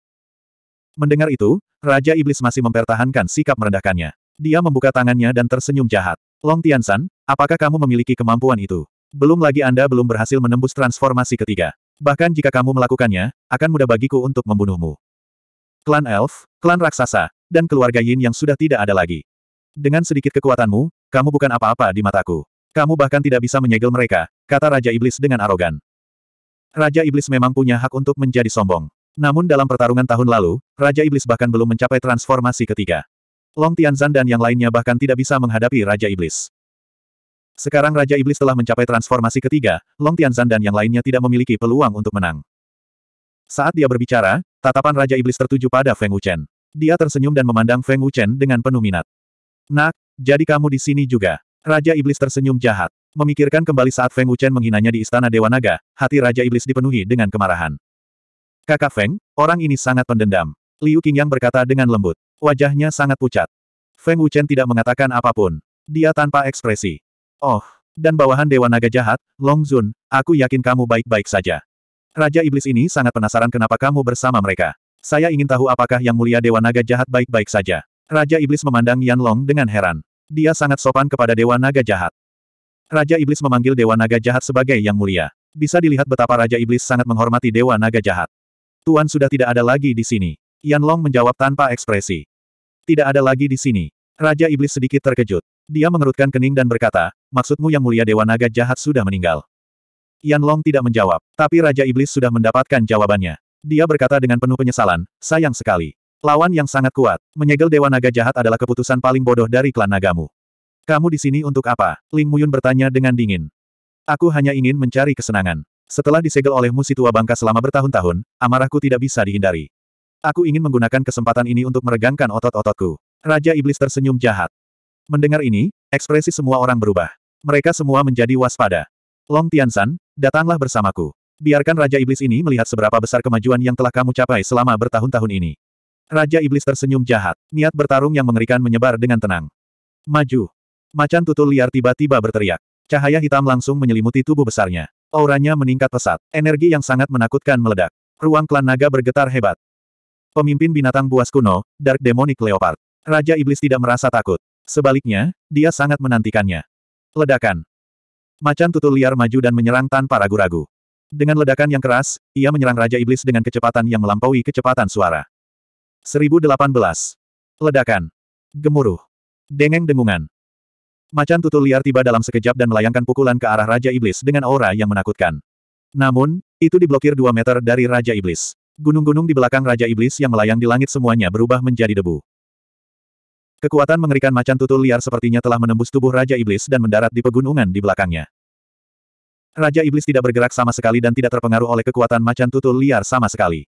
Mendengar itu, Raja Iblis masih mempertahankan sikap merendahkannya. Dia membuka tangannya dan tersenyum jahat. Long Tianzan, apakah kamu memiliki kemampuan itu? Belum lagi Anda belum berhasil menembus transformasi ketiga. Bahkan jika kamu melakukannya, akan mudah bagiku untuk membunuhmu. Klan Elf, klan raksasa, dan keluarga Yin yang sudah tidak ada lagi. Dengan sedikit kekuatanmu, kamu bukan apa-apa di mataku. Kamu bahkan tidak bisa menyegel mereka, kata Raja Iblis dengan arogan. Raja Iblis memang punya hak untuk menjadi sombong. Namun dalam pertarungan tahun lalu, Raja Iblis bahkan belum mencapai transformasi ketiga. Long Tianzan dan yang lainnya bahkan tidak bisa menghadapi Raja Iblis. Sekarang Raja Iblis telah mencapai transformasi ketiga, Long Tianzan dan yang lainnya tidak memiliki peluang untuk menang. Saat dia berbicara, tatapan Raja Iblis tertuju pada Feng Wuchen. Dia tersenyum dan memandang Feng Wuchen dengan penuh minat. Nak, jadi kamu di sini juga. Raja Iblis tersenyum jahat. Memikirkan kembali saat Feng Wuchen menghinanya di Istana Dewa Naga, hati Raja Iblis dipenuhi dengan kemarahan. Kakak Feng, orang ini sangat pendendam. Liu Qingyang berkata dengan lembut. Wajahnya sangat pucat. Feng Wuchen tidak mengatakan apapun. Dia tanpa ekspresi. Oh, dan bawahan Dewa Naga jahat, Long Zun, aku yakin kamu baik-baik saja. Raja Iblis ini sangat penasaran kenapa kamu bersama mereka. Saya ingin tahu apakah Yang Mulia Dewa Naga jahat baik-baik saja. Raja Iblis memandang Yan Long dengan heran. Dia sangat sopan kepada Dewa Naga Jahat. Raja Iblis memanggil Dewa Naga Jahat sebagai Yang Mulia. Bisa dilihat betapa Raja Iblis sangat menghormati Dewa Naga Jahat. Tuan sudah tidak ada lagi di sini. Yan Long menjawab tanpa ekspresi. Tidak ada lagi di sini. Raja Iblis sedikit terkejut. Dia mengerutkan kening dan berkata, maksudmu Yang Mulia Dewa Naga Jahat sudah meninggal. Yan Long tidak menjawab, tapi Raja Iblis sudah mendapatkan jawabannya. Dia berkata dengan penuh penyesalan, sayang sekali. Lawan yang sangat kuat, menyegel Dewa Naga Jahat adalah keputusan paling bodoh dari klan nagamu. Kamu di sini untuk apa? Ling Muyun bertanya dengan dingin. Aku hanya ingin mencari kesenangan. Setelah disegel olehmu si tua bangka selama bertahun-tahun, amarahku tidak bisa dihindari. Aku ingin menggunakan kesempatan ini untuk meregangkan otot-ototku. Raja Iblis tersenyum jahat. Mendengar ini, ekspresi semua orang berubah. Mereka semua menjadi waspada. Long Tiansan, datanglah bersamaku. Biarkan Raja Iblis ini melihat seberapa besar kemajuan yang telah kamu capai selama bertahun-tahun ini. Raja Iblis tersenyum jahat. Niat bertarung yang mengerikan menyebar dengan tenang. Maju. Macan tutul liar tiba-tiba berteriak. Cahaya hitam langsung menyelimuti tubuh besarnya. Auranya meningkat pesat. Energi yang sangat menakutkan meledak. Ruang klan naga bergetar hebat. Pemimpin binatang buas kuno, Dark Demonic Leopard. Raja Iblis tidak merasa takut. Sebaliknya, dia sangat menantikannya. Ledakan. Macan tutul liar maju dan menyerang tanpa ragu-ragu. Dengan ledakan yang keras, ia menyerang Raja Iblis dengan kecepatan yang melampaui kecepatan suara. 1018. Ledakan. Gemuruh. Dengeng dengungan. Macan tutul liar tiba dalam sekejap dan melayangkan pukulan ke arah Raja Iblis dengan aura yang menakutkan. Namun, itu diblokir dua meter dari Raja Iblis. Gunung-gunung di belakang Raja Iblis yang melayang di langit semuanya berubah menjadi debu. Kekuatan mengerikan macan tutul liar sepertinya telah menembus tubuh Raja Iblis dan mendarat di pegunungan di belakangnya. Raja Iblis tidak bergerak sama sekali dan tidak terpengaruh oleh kekuatan macan tutul liar sama sekali.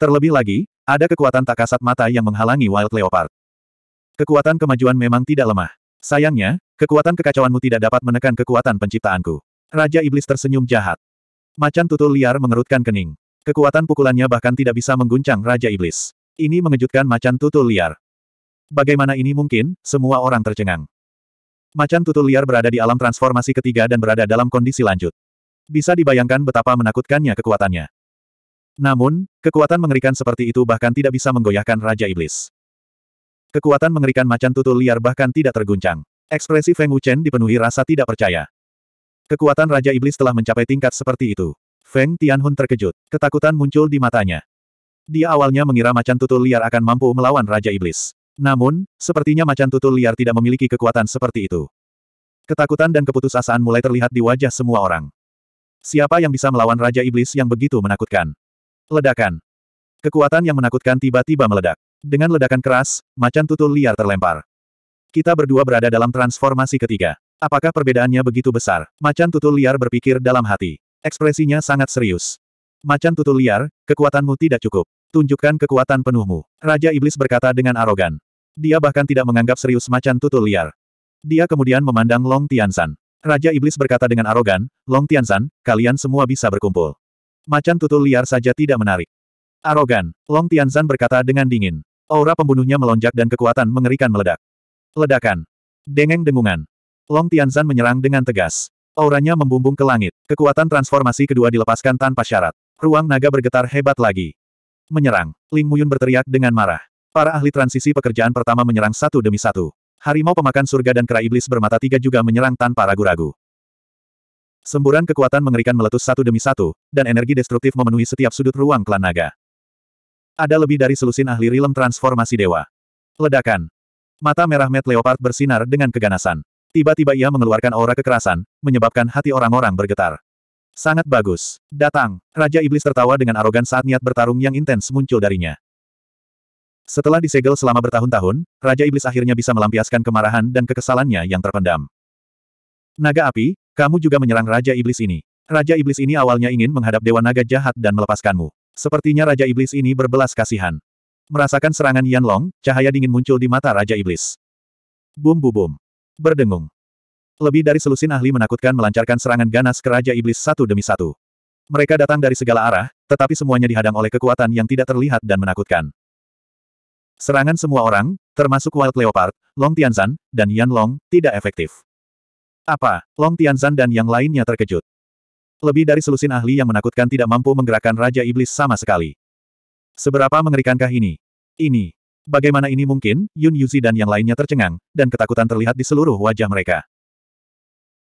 Terlebih lagi, ada kekuatan tak kasat mata yang menghalangi Wild Leopard. Kekuatan kemajuan memang tidak lemah. Sayangnya, kekuatan kekacauanmu tidak dapat menekan kekuatan penciptaanku. Raja Iblis tersenyum jahat. Macan tutul liar mengerutkan kening. Kekuatan pukulannya bahkan tidak bisa mengguncang Raja Iblis. Ini mengejutkan macan tutul liar. Bagaimana ini mungkin, semua orang tercengang. Macan tutul liar berada di alam transformasi ketiga dan berada dalam kondisi lanjut. Bisa dibayangkan betapa menakutkannya kekuatannya. Namun, kekuatan mengerikan seperti itu bahkan tidak bisa menggoyahkan Raja Iblis. Kekuatan mengerikan macan tutul liar bahkan tidak terguncang. Ekspresi Feng Wuchen dipenuhi rasa tidak percaya. Kekuatan Raja Iblis telah mencapai tingkat seperti itu. Feng Tianhun terkejut. Ketakutan muncul di matanya. Dia awalnya mengira macan tutul liar akan mampu melawan Raja Iblis. Namun, sepertinya macan tutul liar tidak memiliki kekuatan seperti itu. Ketakutan dan keputusasaan mulai terlihat di wajah semua orang. Siapa yang bisa melawan Raja Iblis yang begitu menakutkan? Ledakan. Kekuatan yang menakutkan tiba-tiba meledak. Dengan ledakan keras, macan tutul liar terlempar. Kita berdua berada dalam transformasi ketiga. Apakah perbedaannya begitu besar? Macan tutul liar berpikir dalam hati. Ekspresinya sangat serius. Macan tutul liar, kekuatanmu tidak cukup. Tunjukkan kekuatan penuhmu. Raja Iblis berkata dengan arogan. Dia bahkan tidak menganggap serius macan tutul liar. Dia kemudian memandang Long Tianzan. Raja Iblis berkata dengan arogan, Long Tianzan, kalian semua bisa berkumpul. Macan tutul liar saja tidak menarik. Arogan, Long Tianzan berkata dengan dingin. Aura pembunuhnya melonjak dan kekuatan mengerikan meledak. Ledakan. Dengeng dengungan. Long Tianzan menyerang dengan tegas. Auranya membumbung ke langit. Kekuatan transformasi kedua dilepaskan tanpa syarat. Ruang naga bergetar hebat lagi. Menyerang. Ling Muyun berteriak dengan marah. Para ahli transisi pekerjaan pertama menyerang satu demi satu. Harimau pemakan surga dan kera iblis bermata tiga juga menyerang tanpa ragu-ragu. Semburan kekuatan mengerikan meletus satu demi satu, dan energi destruktif memenuhi setiap sudut ruang klan naga. Ada lebih dari selusin ahli rilem transformasi dewa. Ledakan. Mata merah Matt Leopard bersinar dengan keganasan. Tiba-tiba ia mengeluarkan aura kekerasan, menyebabkan hati orang-orang bergetar. Sangat bagus. Datang. Raja Iblis tertawa dengan arogan saat niat bertarung yang intens muncul darinya. Setelah disegel selama bertahun-tahun, Raja Iblis akhirnya bisa melampiaskan kemarahan dan kekesalannya yang terpendam. Naga api, kamu juga menyerang Raja Iblis ini. Raja Iblis ini awalnya ingin menghadap Dewa Naga jahat dan melepaskanmu. Sepertinya Raja Iblis ini berbelas kasihan. Merasakan serangan Yan Long, cahaya dingin muncul di mata Raja Iblis. Bum bum bum. Berdengung. Lebih dari selusin ahli menakutkan melancarkan serangan ganas ke Raja Iblis satu demi satu. Mereka datang dari segala arah, tetapi semuanya dihadang oleh kekuatan yang tidak terlihat dan menakutkan. Serangan semua orang, termasuk Wild Leopard, Long Tianzan, dan Yan Long, tidak efektif. Apa? Long Tianzan dan yang lainnya terkejut. Lebih dari selusin ahli yang menakutkan tidak mampu menggerakkan Raja Iblis sama sekali. Seberapa mengerikankah ini? Ini. Bagaimana ini mungkin? Yun Yuzi dan yang lainnya tercengang, dan ketakutan terlihat di seluruh wajah mereka.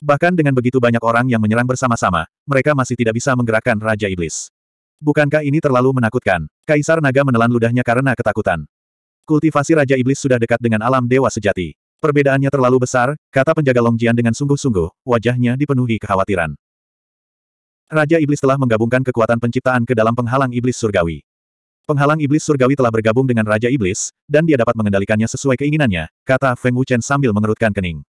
Bahkan dengan begitu banyak orang yang menyerang bersama-sama, mereka masih tidak bisa menggerakkan Raja Iblis. Bukankah ini terlalu menakutkan? Kaisar Naga menelan ludahnya karena ketakutan. Kultivasi Raja Iblis sudah dekat dengan alam dewa sejati. Perbedaannya terlalu besar, kata penjaga Longjian dengan sungguh-sungguh, wajahnya dipenuhi kekhawatiran. Raja Iblis telah menggabungkan kekuatan penciptaan ke dalam penghalang iblis surgawi. Penghalang iblis surgawi telah bergabung dengan Raja Iblis, dan dia dapat mengendalikannya sesuai keinginannya, kata Feng Wuchen sambil mengerutkan kening.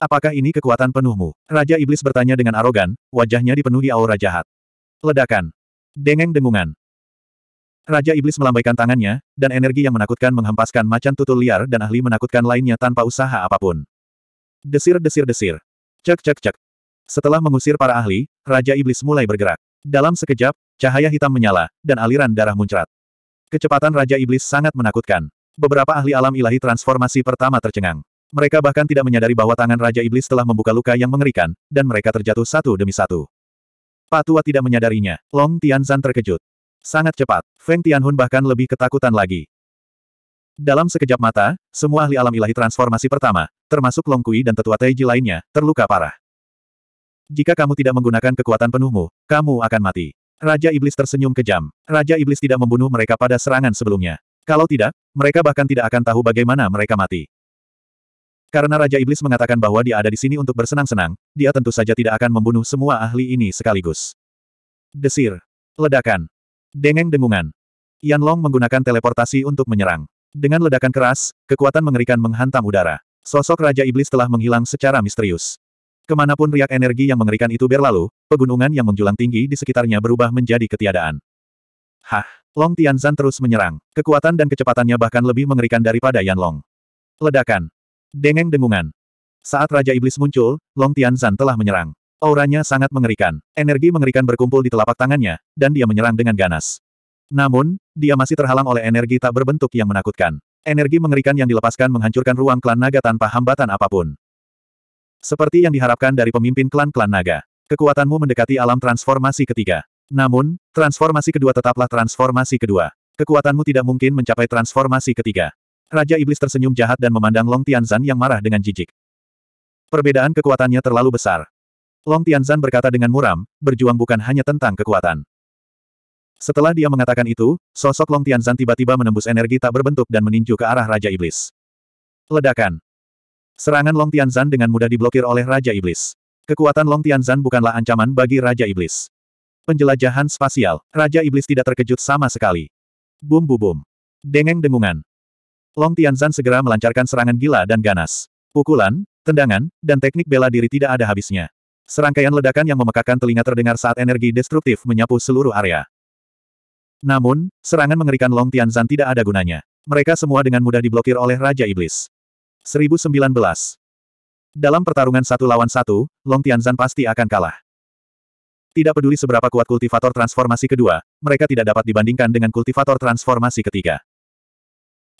Apakah ini kekuatan penuhmu? Raja Iblis bertanya dengan arogan, wajahnya dipenuhi aura jahat. Ledakan. Dengeng dengungan. Raja Iblis melambaikan tangannya, dan energi yang menakutkan menghempaskan macan tutul liar dan ahli menakutkan lainnya tanpa usaha apapun. Desir desir desir. Cek cek cek. Setelah mengusir para ahli, Raja Iblis mulai bergerak. Dalam sekejap, cahaya hitam menyala, dan aliran darah muncrat. Kecepatan Raja Iblis sangat menakutkan. Beberapa ahli alam ilahi transformasi pertama tercengang. Mereka bahkan tidak menyadari bahwa tangan Raja Iblis telah membuka luka yang mengerikan, dan mereka terjatuh satu demi satu. Patua tidak menyadarinya. Long Tianzan terkejut. Sangat cepat, Feng Tianhun bahkan lebih ketakutan lagi. Dalam sekejap mata, semua ahli alam ilahi transformasi pertama, termasuk Long Kui dan tetua Teiji lainnya, terluka parah. Jika kamu tidak menggunakan kekuatan penuhmu, kamu akan mati. Raja Iblis tersenyum kejam. Raja Iblis tidak membunuh mereka pada serangan sebelumnya. Kalau tidak, mereka bahkan tidak akan tahu bagaimana mereka mati. Karena Raja Iblis mengatakan bahwa dia ada di sini untuk bersenang-senang, dia tentu saja tidak akan membunuh semua ahli ini sekaligus. Desir. Ledakan. Dengeng dengungan. Yan Long menggunakan teleportasi untuk menyerang. Dengan ledakan keras, kekuatan mengerikan menghantam udara. Sosok Raja Iblis telah menghilang secara misterius. Kemanapun riak energi yang mengerikan itu berlalu, pegunungan yang menjulang tinggi di sekitarnya berubah menjadi ketiadaan. Hah, Long Tianzan terus menyerang. Kekuatan dan kecepatannya bahkan lebih mengerikan daripada Yan Long. Ledakan. Dengeng dengungan. Saat Raja Iblis muncul, Long Tianzan telah menyerang. Auranya sangat mengerikan. Energi mengerikan berkumpul di telapak tangannya, dan dia menyerang dengan ganas. Namun, dia masih terhalang oleh energi tak berbentuk yang menakutkan. Energi mengerikan yang dilepaskan menghancurkan ruang klan naga tanpa hambatan apapun. Seperti yang diharapkan dari pemimpin klan-klan naga. Kekuatanmu mendekati alam transformasi ketiga. Namun, transformasi kedua tetaplah transformasi kedua. Kekuatanmu tidak mungkin mencapai transformasi ketiga. Raja Iblis tersenyum jahat dan memandang Long Tianzan yang marah dengan jijik. Perbedaan kekuatannya terlalu besar. Long Tianzan berkata dengan muram, berjuang bukan hanya tentang kekuatan. Setelah dia mengatakan itu, sosok Long Tianzan tiba-tiba menembus energi tak berbentuk dan meninju ke arah Raja Iblis. Ledakan. Serangan Long Tianzan dengan mudah diblokir oleh Raja Iblis. Kekuatan Long Tianzan bukanlah ancaman bagi Raja Iblis. Penjelajahan spasial, Raja Iblis tidak terkejut sama sekali. Bum bum bum. Dengeng dengungan. Long Tianzan segera melancarkan serangan gila dan ganas. Pukulan, tendangan, dan teknik bela diri tidak ada habisnya. Serangkaian ledakan yang memekakan telinga terdengar saat energi destruktif menyapu seluruh area. Namun, serangan mengerikan Long Tianzan tidak ada gunanya. Mereka semua dengan mudah diblokir oleh Raja Iblis. 1019 Dalam pertarungan satu lawan satu, Long Tianzan pasti akan kalah. Tidak peduli seberapa kuat kultivator transformasi kedua, mereka tidak dapat dibandingkan dengan kultivator transformasi ketiga.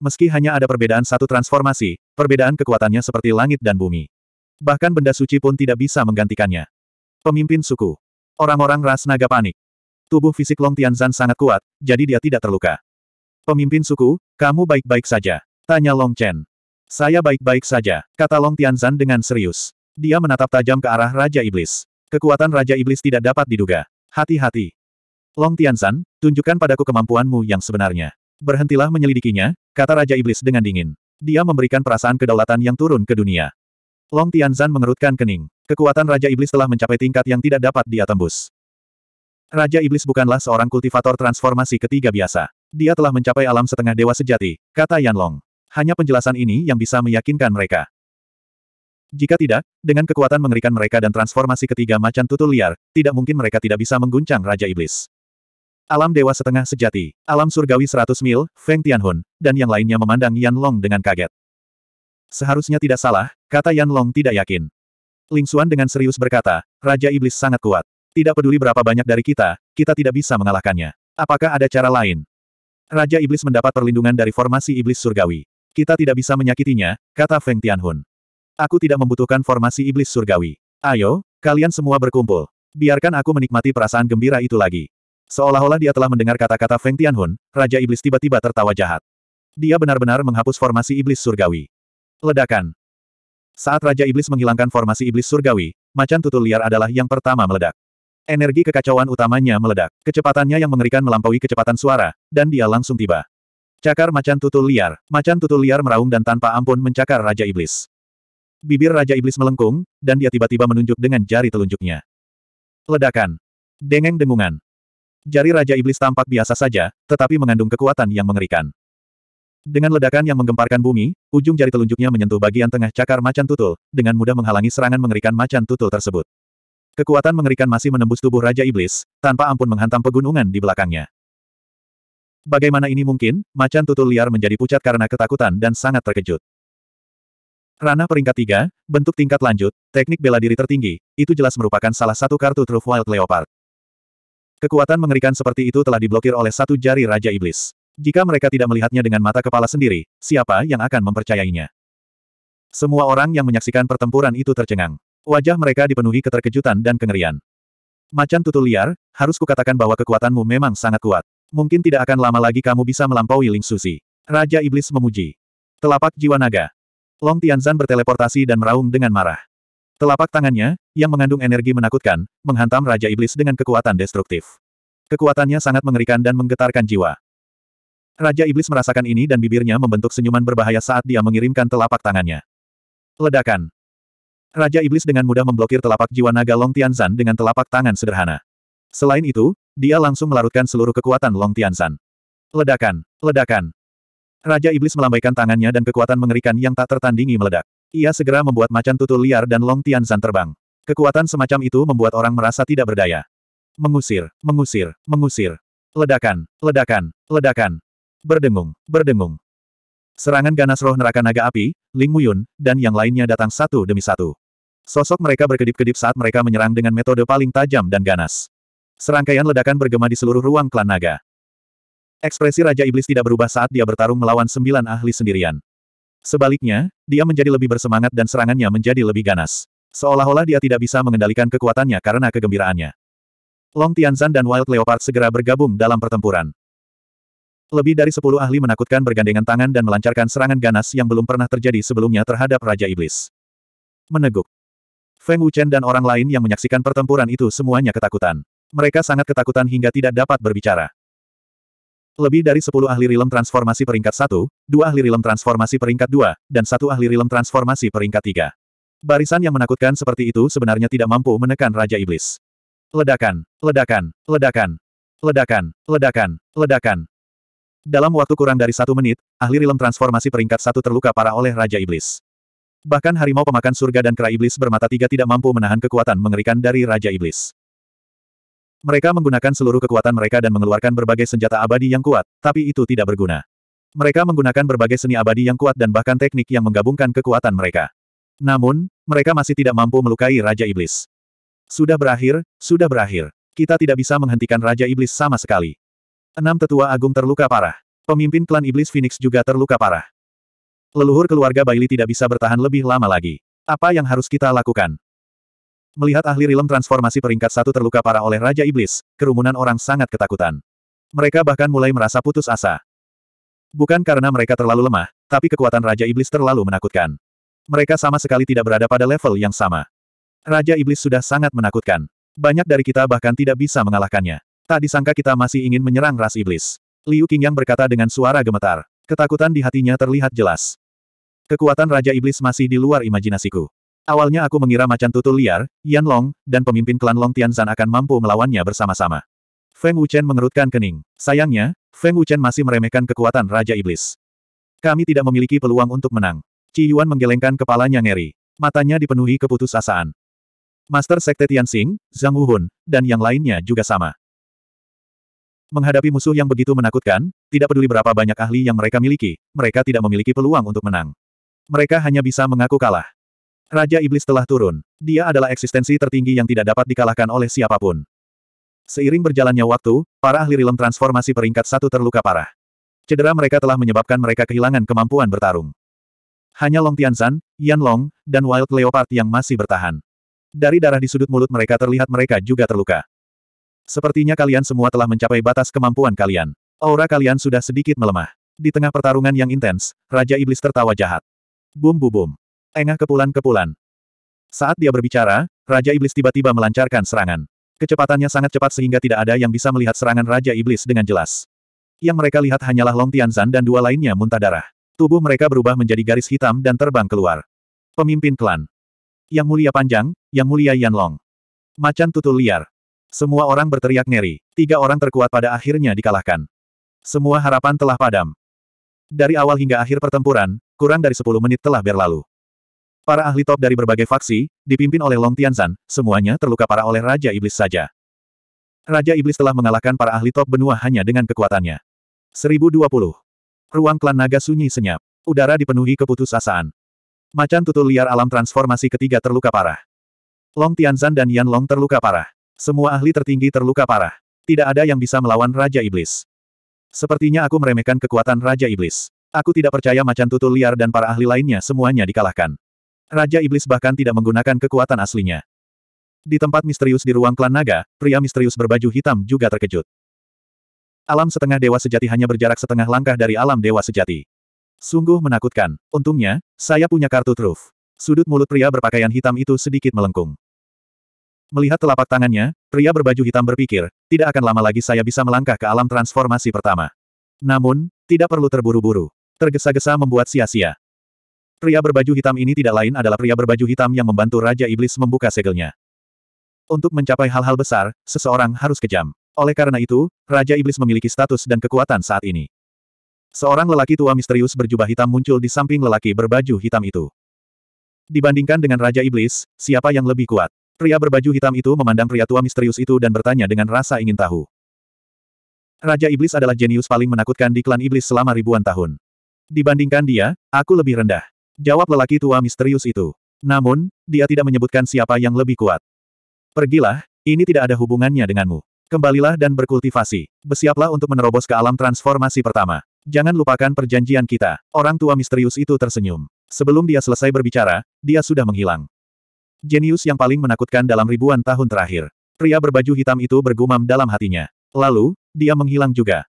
Meski hanya ada perbedaan satu transformasi, perbedaan kekuatannya seperti langit dan bumi. Bahkan benda suci pun tidak bisa menggantikannya. Pemimpin suku. Orang-orang ras naga panik. Tubuh fisik Long Tianzan sangat kuat, jadi dia tidak terluka. Pemimpin suku, kamu baik-baik saja. Tanya Long Chen. Saya baik-baik saja, kata Long Tianzan dengan serius. Dia menatap tajam ke arah Raja Iblis. Kekuatan Raja Iblis tidak dapat diduga. Hati-hati. Long Tianzan, tunjukkan padaku kemampuanmu yang sebenarnya. Berhentilah menyelidikinya, kata Raja Iblis dengan dingin. Dia memberikan perasaan kedaulatan yang turun ke dunia. Long Tianzan mengerutkan kening. Kekuatan Raja Iblis telah mencapai tingkat yang tidak dapat dia tembus. Raja Iblis bukanlah seorang kultivator transformasi ketiga biasa. Dia telah mencapai alam setengah dewa sejati, kata Yan Long. Hanya penjelasan ini yang bisa meyakinkan mereka. Jika tidak, dengan kekuatan mengerikan mereka dan transformasi ketiga macan tutul liar, tidak mungkin mereka tidak bisa mengguncang Raja Iblis. Alam Dewa Setengah Sejati, Alam Surgawi 100 Mil, Feng Tianhun, dan yang lainnya memandang Yan Long dengan kaget. Seharusnya tidak salah, kata Yan Long tidak yakin. Ling Xuan dengan serius berkata, Raja Iblis sangat kuat. Tidak peduli berapa banyak dari kita, kita tidak bisa mengalahkannya. Apakah ada cara lain? Raja Iblis mendapat perlindungan dari formasi Iblis Surgawi. Kita tidak bisa menyakitinya, kata Feng Tianhun. Aku tidak membutuhkan formasi Iblis Surgawi. Ayo, kalian semua berkumpul. Biarkan aku menikmati perasaan gembira itu lagi. Seolah-olah dia telah mendengar kata-kata Feng Tianhun, Raja Iblis tiba-tiba tertawa jahat. Dia benar-benar menghapus formasi Iblis Surgawi. Ledakan. Saat Raja Iblis menghilangkan formasi Iblis Surgawi, macan tutul liar adalah yang pertama meledak. Energi kekacauan utamanya meledak. Kecepatannya yang mengerikan melampaui kecepatan suara, dan dia langsung tiba. Cakar macan tutul liar. Macan tutul liar meraung dan tanpa ampun mencakar Raja Iblis. Bibir Raja Iblis melengkung, dan dia tiba-tiba menunjuk dengan jari telunjuknya. Ledakan. Dengeng dengungan. Jari Raja Iblis tampak biasa saja, tetapi mengandung kekuatan yang mengerikan. Dengan ledakan yang menggemparkan bumi, ujung jari telunjuknya menyentuh bagian tengah cakar macan tutul, dengan mudah menghalangi serangan mengerikan macan tutul tersebut. Kekuatan mengerikan masih menembus tubuh Raja Iblis, tanpa ampun menghantam pegunungan di belakangnya. Bagaimana ini mungkin, macan tutul liar menjadi pucat karena ketakutan dan sangat terkejut. Rana peringkat tiga, bentuk tingkat lanjut, teknik bela diri tertinggi, itu jelas merupakan salah satu kartu Truth Wild Leopard. Kekuatan mengerikan seperti itu telah diblokir oleh satu jari Raja Iblis. Jika mereka tidak melihatnya dengan mata kepala sendiri, siapa yang akan mempercayainya? Semua orang yang menyaksikan pertempuran itu tercengang. Wajah mereka dipenuhi keterkejutan dan kengerian. Macan tutul liar, harus kukatakan bahwa kekuatanmu memang sangat kuat. Mungkin tidak akan lama lagi kamu bisa melampaui Ling Susi. Raja Iblis memuji. Telapak jiwa naga. Long Tianzan berteleportasi dan meraung dengan marah. Telapak tangannya, yang mengandung energi menakutkan, menghantam Raja Iblis dengan kekuatan destruktif. Kekuatannya sangat mengerikan dan menggetarkan jiwa. Raja Iblis merasakan ini dan bibirnya membentuk senyuman berbahaya saat dia mengirimkan telapak tangannya. Ledakan. Raja Iblis dengan mudah memblokir telapak jiwa naga Long Tianzan dengan telapak tangan sederhana. Selain itu, dia langsung melarutkan seluruh kekuatan Long Tianzan. Ledakan. Ledakan. Raja Iblis melambaikan tangannya dan kekuatan mengerikan yang tak tertandingi meledak. Ia segera membuat macan tutul liar dan Long Tianzan terbang. Kekuatan semacam itu membuat orang merasa tidak berdaya. Mengusir, mengusir, mengusir. Ledakan, ledakan, ledakan. Berdengung, berdengung. Serangan ganas roh neraka naga api, Ling Muyun, dan yang lainnya datang satu demi satu. Sosok mereka berkedip-kedip saat mereka menyerang dengan metode paling tajam dan ganas. Serangkaian ledakan bergema di seluruh ruang klan naga. Ekspresi Raja Iblis tidak berubah saat dia bertarung melawan sembilan ahli sendirian. Sebaliknya, dia menjadi lebih bersemangat dan serangannya menjadi lebih ganas. Seolah-olah dia tidak bisa mengendalikan kekuatannya karena kegembiraannya. Long Tianzan dan Wild Leopard segera bergabung dalam pertempuran. Lebih dari sepuluh ahli menakutkan bergandengan tangan dan melancarkan serangan ganas yang belum pernah terjadi sebelumnya terhadap Raja Iblis. Meneguk. Feng Wuchen dan orang lain yang menyaksikan pertempuran itu semuanya ketakutan. Mereka sangat ketakutan hingga tidak dapat berbicara. Lebih dari sepuluh ahli rilem transformasi peringkat satu, dua ahli rilem transformasi peringkat dua, dan satu ahli rilem transformasi peringkat tiga. Barisan yang menakutkan seperti itu sebenarnya tidak mampu menekan Raja Iblis. Ledakan, ledakan, ledakan, ledakan, ledakan, ledakan, dalam waktu kurang dari satu menit, ahli rilem transformasi peringkat satu terluka parah oleh Raja Iblis. Bahkan harimau pemakan surga dan kera iblis bermata tiga tidak mampu menahan kekuatan mengerikan dari Raja Iblis. Mereka menggunakan seluruh kekuatan mereka dan mengeluarkan berbagai senjata abadi yang kuat, tapi itu tidak berguna. Mereka menggunakan berbagai seni abadi yang kuat dan bahkan teknik yang menggabungkan kekuatan mereka. Namun, mereka masih tidak mampu melukai Raja Iblis. Sudah berakhir, sudah berakhir. Kita tidak bisa menghentikan Raja Iblis sama sekali. Enam tetua agung terluka parah. Pemimpin klan iblis Phoenix juga terluka parah. Leluhur keluarga Bailey tidak bisa bertahan lebih lama lagi. Apa yang harus kita lakukan? Melihat ahli rilem transformasi peringkat satu terluka parah oleh Raja Iblis, kerumunan orang sangat ketakutan. Mereka bahkan mulai merasa putus asa. Bukan karena mereka terlalu lemah, tapi kekuatan Raja Iblis terlalu menakutkan. Mereka sama sekali tidak berada pada level yang sama. Raja Iblis sudah sangat menakutkan. Banyak dari kita bahkan tidak bisa mengalahkannya. Tak disangka kita masih ingin menyerang ras iblis. Liu Qingyang berkata dengan suara gemetar. Ketakutan di hatinya terlihat jelas. Kekuatan Raja Iblis masih di luar imajinasiku. Awalnya aku mengira macan tutul liar, Yan Long, dan pemimpin klan Long Tianzan akan mampu melawannya bersama-sama. Feng Wuchen mengerutkan kening. Sayangnya, Feng Wuchen masih meremehkan kekuatan Raja Iblis. Kami tidak memiliki peluang untuk menang. Qi Yuan menggelengkan kepalanya ngeri. Matanya dipenuhi keputusasaan. Master Sekte Tianxing, Zhang Wuhun, dan yang lainnya juga sama. Menghadapi musuh yang begitu menakutkan, tidak peduli berapa banyak ahli yang mereka miliki, mereka tidak memiliki peluang untuk menang. Mereka hanya bisa mengaku kalah. Raja Iblis telah turun. Dia adalah eksistensi tertinggi yang tidak dapat dikalahkan oleh siapapun. Seiring berjalannya waktu, para ahli rilem transformasi peringkat satu terluka parah. Cedera mereka telah menyebabkan mereka kehilangan kemampuan bertarung. Hanya Long Tianzan, Yan Long, dan Wild Leopard yang masih bertahan. Dari darah di sudut mulut mereka terlihat mereka juga terluka. Sepertinya kalian semua telah mencapai batas kemampuan kalian. Aura kalian sudah sedikit melemah. Di tengah pertarungan yang intens, Raja Iblis tertawa jahat. Bum bum bum. Engah kepulan-kepulan. Saat dia berbicara, Raja Iblis tiba-tiba melancarkan serangan. Kecepatannya sangat cepat sehingga tidak ada yang bisa melihat serangan Raja Iblis dengan jelas. Yang mereka lihat hanyalah Long Tianzan dan dua lainnya muntah darah. Tubuh mereka berubah menjadi garis hitam dan terbang keluar. Pemimpin klan. Yang mulia panjang, yang mulia Yan Long. Macan tutul liar. Semua orang berteriak ngeri. Tiga orang terkuat pada akhirnya dikalahkan. Semua harapan telah padam. Dari awal hingga akhir pertempuran, kurang dari 10 menit telah berlalu. Para ahli top dari berbagai faksi, dipimpin oleh Long Tianzan, semuanya terluka parah oleh Raja Iblis saja. Raja Iblis telah mengalahkan para ahli top benua hanya dengan kekuatannya. 1020. Ruang klan naga sunyi senyap. Udara dipenuhi keputusasaan. Macan tutul liar alam transformasi ketiga terluka parah. Long Tianzan dan Yan Long terluka parah. Semua ahli tertinggi terluka parah. Tidak ada yang bisa melawan Raja Iblis. Sepertinya aku meremehkan kekuatan Raja Iblis. Aku tidak percaya macan tutul liar dan para ahli lainnya semuanya dikalahkan. Raja Iblis bahkan tidak menggunakan kekuatan aslinya. Di tempat misterius di ruang klan naga, pria misterius berbaju hitam juga terkejut. Alam setengah dewa sejati hanya berjarak setengah langkah dari alam dewa sejati. Sungguh menakutkan. Untungnya, saya punya kartu truf. Sudut mulut pria berpakaian hitam itu sedikit melengkung. Melihat telapak tangannya, pria berbaju hitam berpikir, tidak akan lama lagi saya bisa melangkah ke alam transformasi pertama. Namun, tidak perlu terburu-buru. Tergesa-gesa membuat sia-sia. Pria berbaju hitam ini tidak lain adalah pria berbaju hitam yang membantu Raja Iblis membuka segelnya. Untuk mencapai hal-hal besar, seseorang harus kejam. Oleh karena itu, Raja Iblis memiliki status dan kekuatan saat ini. Seorang lelaki tua misterius berjubah hitam muncul di samping lelaki berbaju hitam itu. Dibandingkan dengan Raja Iblis, siapa yang lebih kuat? Pria berbaju hitam itu memandang pria tua misterius itu dan bertanya dengan rasa ingin tahu. Raja Iblis adalah jenius paling menakutkan di klan Iblis selama ribuan tahun. Dibandingkan dia, aku lebih rendah. Jawab lelaki tua misterius itu. Namun, dia tidak menyebutkan siapa yang lebih kuat. Pergilah, ini tidak ada hubungannya denganmu. Kembalilah dan berkultivasi. Bersiaplah untuk menerobos ke alam transformasi pertama. Jangan lupakan perjanjian kita. Orang tua misterius itu tersenyum. Sebelum dia selesai berbicara, dia sudah menghilang. Jenius yang paling menakutkan dalam ribuan tahun terakhir. Pria berbaju hitam itu bergumam dalam hatinya. Lalu, dia menghilang juga.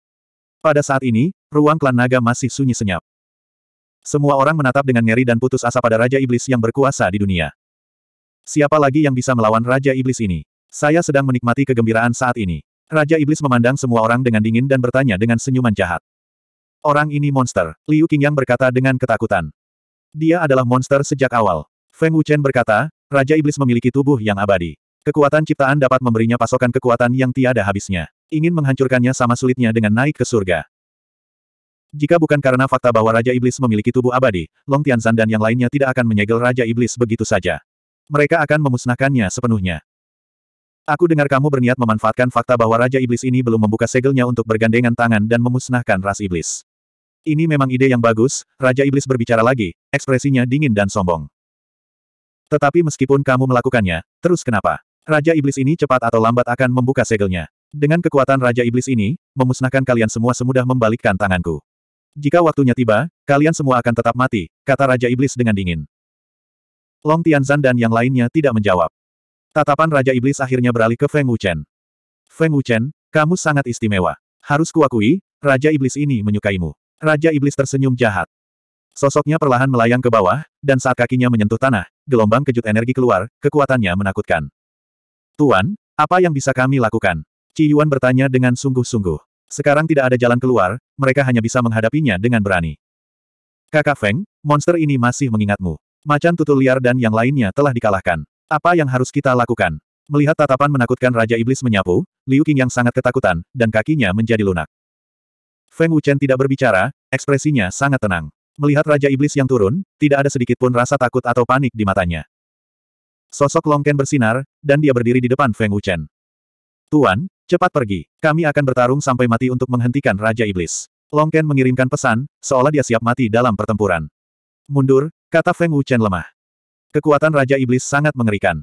Pada saat ini, ruang klan naga masih sunyi senyap. Semua orang menatap dengan ngeri dan putus asa pada Raja Iblis yang berkuasa di dunia. Siapa lagi yang bisa melawan Raja Iblis ini? Saya sedang menikmati kegembiraan saat ini. Raja Iblis memandang semua orang dengan dingin dan bertanya dengan senyuman jahat. Orang ini monster, Liu Qingyang berkata dengan ketakutan. Dia adalah monster sejak awal. Feng Wuchen berkata, Raja Iblis memiliki tubuh yang abadi. Kekuatan ciptaan dapat memberinya pasokan kekuatan yang tiada habisnya. Ingin menghancurkannya sama sulitnya dengan naik ke surga. Jika bukan karena fakta bahwa Raja Iblis memiliki tubuh abadi, Long Tianzan dan yang lainnya tidak akan menyegel Raja Iblis begitu saja. Mereka akan memusnahkannya sepenuhnya. Aku dengar kamu berniat memanfaatkan fakta bahwa Raja Iblis ini belum membuka segelnya untuk bergandengan tangan dan memusnahkan ras iblis. Ini memang ide yang bagus, Raja Iblis berbicara lagi, ekspresinya dingin dan sombong. Tetapi meskipun kamu melakukannya, terus kenapa? Raja Iblis ini cepat atau lambat akan membuka segelnya. Dengan kekuatan Raja Iblis ini, memusnahkan kalian semua semudah membalikkan tanganku. Jika waktunya tiba, kalian semua akan tetap mati, kata Raja Iblis dengan dingin. Long Tianzan dan yang lainnya tidak menjawab. Tatapan Raja Iblis akhirnya beralih ke Feng Wuchen. Feng Wuchen, kamu sangat istimewa. Harus kuakui, Raja Iblis ini menyukaimu. Raja Iblis tersenyum jahat. Sosoknya perlahan melayang ke bawah, dan saat kakinya menyentuh tanah, gelombang kejut energi keluar, kekuatannya menakutkan. Tuan, apa yang bisa kami lakukan? Ci Yuan bertanya dengan sungguh-sungguh. Sekarang tidak ada jalan keluar, mereka hanya bisa menghadapinya dengan berani. Kakak Feng, monster ini masih mengingatmu. Macan tutul liar dan yang lainnya telah dikalahkan. Apa yang harus kita lakukan? Melihat tatapan menakutkan Raja Iblis menyapu, Liu Qing yang sangat ketakutan, dan kakinya menjadi lunak. Feng Wuchen tidak berbicara, ekspresinya sangat tenang. Melihat Raja Iblis yang turun, tidak ada sedikit pun rasa takut atau panik di matanya. Sosok Longken bersinar, dan dia berdiri di depan Feng Wuchen. Tuan, cepat pergi. Kami akan bertarung sampai mati untuk menghentikan Raja Iblis. Longken mengirimkan pesan, seolah dia siap mati dalam pertempuran. Mundur, kata Feng Wuchen lemah. Kekuatan Raja Iblis sangat mengerikan.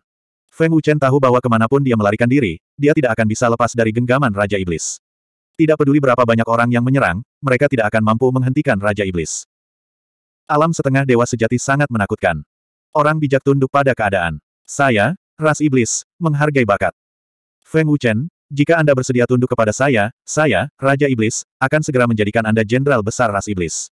Feng Wuchen tahu bahwa kemanapun dia melarikan diri, dia tidak akan bisa lepas dari genggaman Raja Iblis. Tidak peduli berapa banyak orang yang menyerang, mereka tidak akan mampu menghentikan Raja Iblis. Alam setengah dewa sejati sangat menakutkan. Orang bijak tunduk pada keadaan. Saya, ras iblis, menghargai bakat. Feng Wuchen, jika Anda bersedia tunduk kepada saya, saya, Raja Iblis, akan segera menjadikan Anda jenderal besar ras iblis.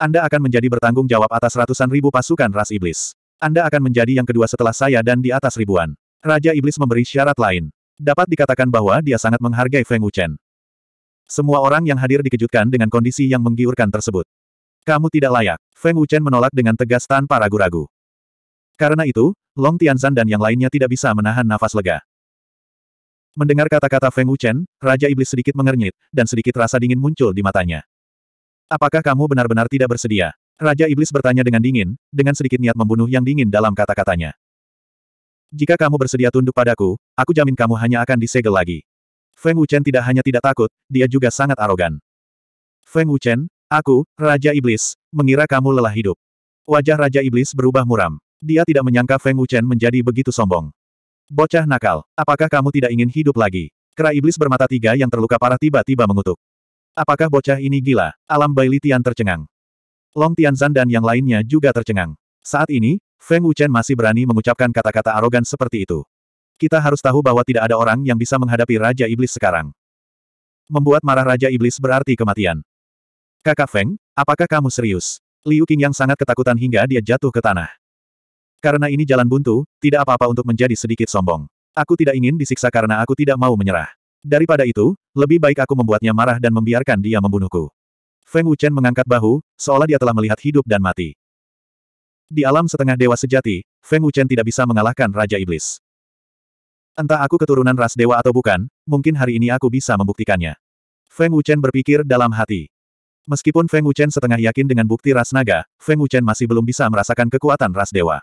Anda akan menjadi bertanggung jawab atas ratusan ribu pasukan ras iblis. Anda akan menjadi yang kedua setelah saya dan di atas ribuan. Raja Iblis memberi syarat lain. Dapat dikatakan bahwa dia sangat menghargai Feng Wuchen. Semua orang yang hadir dikejutkan dengan kondisi yang menggiurkan tersebut. Kamu tidak layak. Feng Wuchen menolak dengan tegas tanpa ragu-ragu. Karena itu, Long Tianzan dan yang lainnya tidak bisa menahan nafas lega. Mendengar kata-kata Feng Wuchen, Raja Iblis sedikit mengernyit, dan sedikit rasa dingin muncul di matanya. Apakah kamu benar-benar tidak bersedia? Raja Iblis bertanya dengan dingin, dengan sedikit niat membunuh yang dingin dalam kata-katanya. Jika kamu bersedia tunduk padaku, aku jamin kamu hanya akan disegel lagi. Feng Wuchen tidak hanya tidak takut, dia juga sangat arogan. Feng Wuchen, Aku, Raja Iblis, mengira kamu lelah hidup. Wajah Raja Iblis berubah muram. Dia tidak menyangka Feng Wuchen menjadi begitu sombong. Bocah nakal, apakah kamu tidak ingin hidup lagi? Kera Iblis bermata tiga yang terluka parah tiba-tiba mengutuk. Apakah bocah ini gila? Alam Bai Tian tercengang. Long Tianzan dan yang lainnya juga tercengang. Saat ini, Feng Wuchen masih berani mengucapkan kata-kata arogan seperti itu. Kita harus tahu bahwa tidak ada orang yang bisa menghadapi Raja Iblis sekarang. Membuat marah Raja Iblis berarti kematian. Kakak Feng, apakah kamu serius? Liu Qing yang sangat ketakutan hingga dia jatuh ke tanah. Karena ini jalan buntu, tidak apa-apa untuk menjadi sedikit sombong. Aku tidak ingin disiksa karena aku tidak mau menyerah. Daripada itu, lebih baik aku membuatnya marah dan membiarkan dia membunuhku. Feng Wuchen mengangkat bahu, seolah dia telah melihat hidup dan mati. Di alam setengah dewa sejati, Feng Wuchen tidak bisa mengalahkan Raja Iblis. Entah aku keturunan ras dewa atau bukan, mungkin hari ini aku bisa membuktikannya. Feng Wuchen berpikir dalam hati. Meskipun Feng Wuchen setengah yakin dengan bukti ras naga, Feng Wuchen masih belum bisa merasakan kekuatan ras dewa.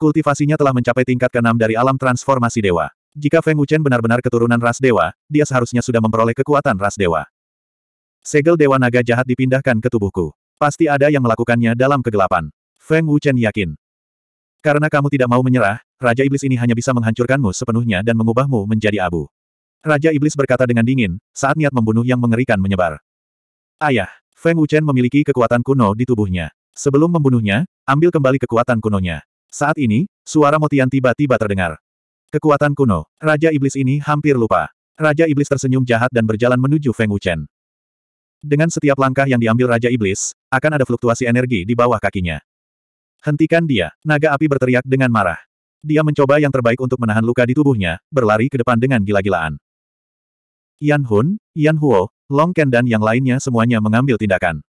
Kultivasinya telah mencapai tingkat keenam dari alam transformasi dewa. Jika Feng Wuchen benar-benar keturunan ras dewa, dia seharusnya sudah memperoleh kekuatan ras dewa. Segel dewa naga jahat dipindahkan ke tubuhku. Pasti ada yang melakukannya dalam kegelapan. Feng Wuchen yakin. Karena kamu tidak mau menyerah, Raja Iblis ini hanya bisa menghancurkanmu sepenuhnya dan mengubahmu menjadi abu. Raja Iblis berkata dengan dingin, saat niat membunuh yang mengerikan menyebar. Ayah, Feng Wuchen memiliki kekuatan kuno di tubuhnya. Sebelum membunuhnya, ambil kembali kekuatan kunonya. Saat ini, suara Motian tiba-tiba terdengar. Kekuatan kuno, Raja Iblis ini hampir lupa. Raja Iblis tersenyum jahat dan berjalan menuju Feng Wuchen. Dengan setiap langkah yang diambil Raja Iblis, akan ada fluktuasi energi di bawah kakinya. Hentikan dia, naga api berteriak dengan marah. Dia mencoba yang terbaik untuk menahan luka di tubuhnya, berlari ke depan dengan gila-gilaan. Yan Hun, Yan Huo, Long Ken dan yang lainnya semuanya mengambil tindakan.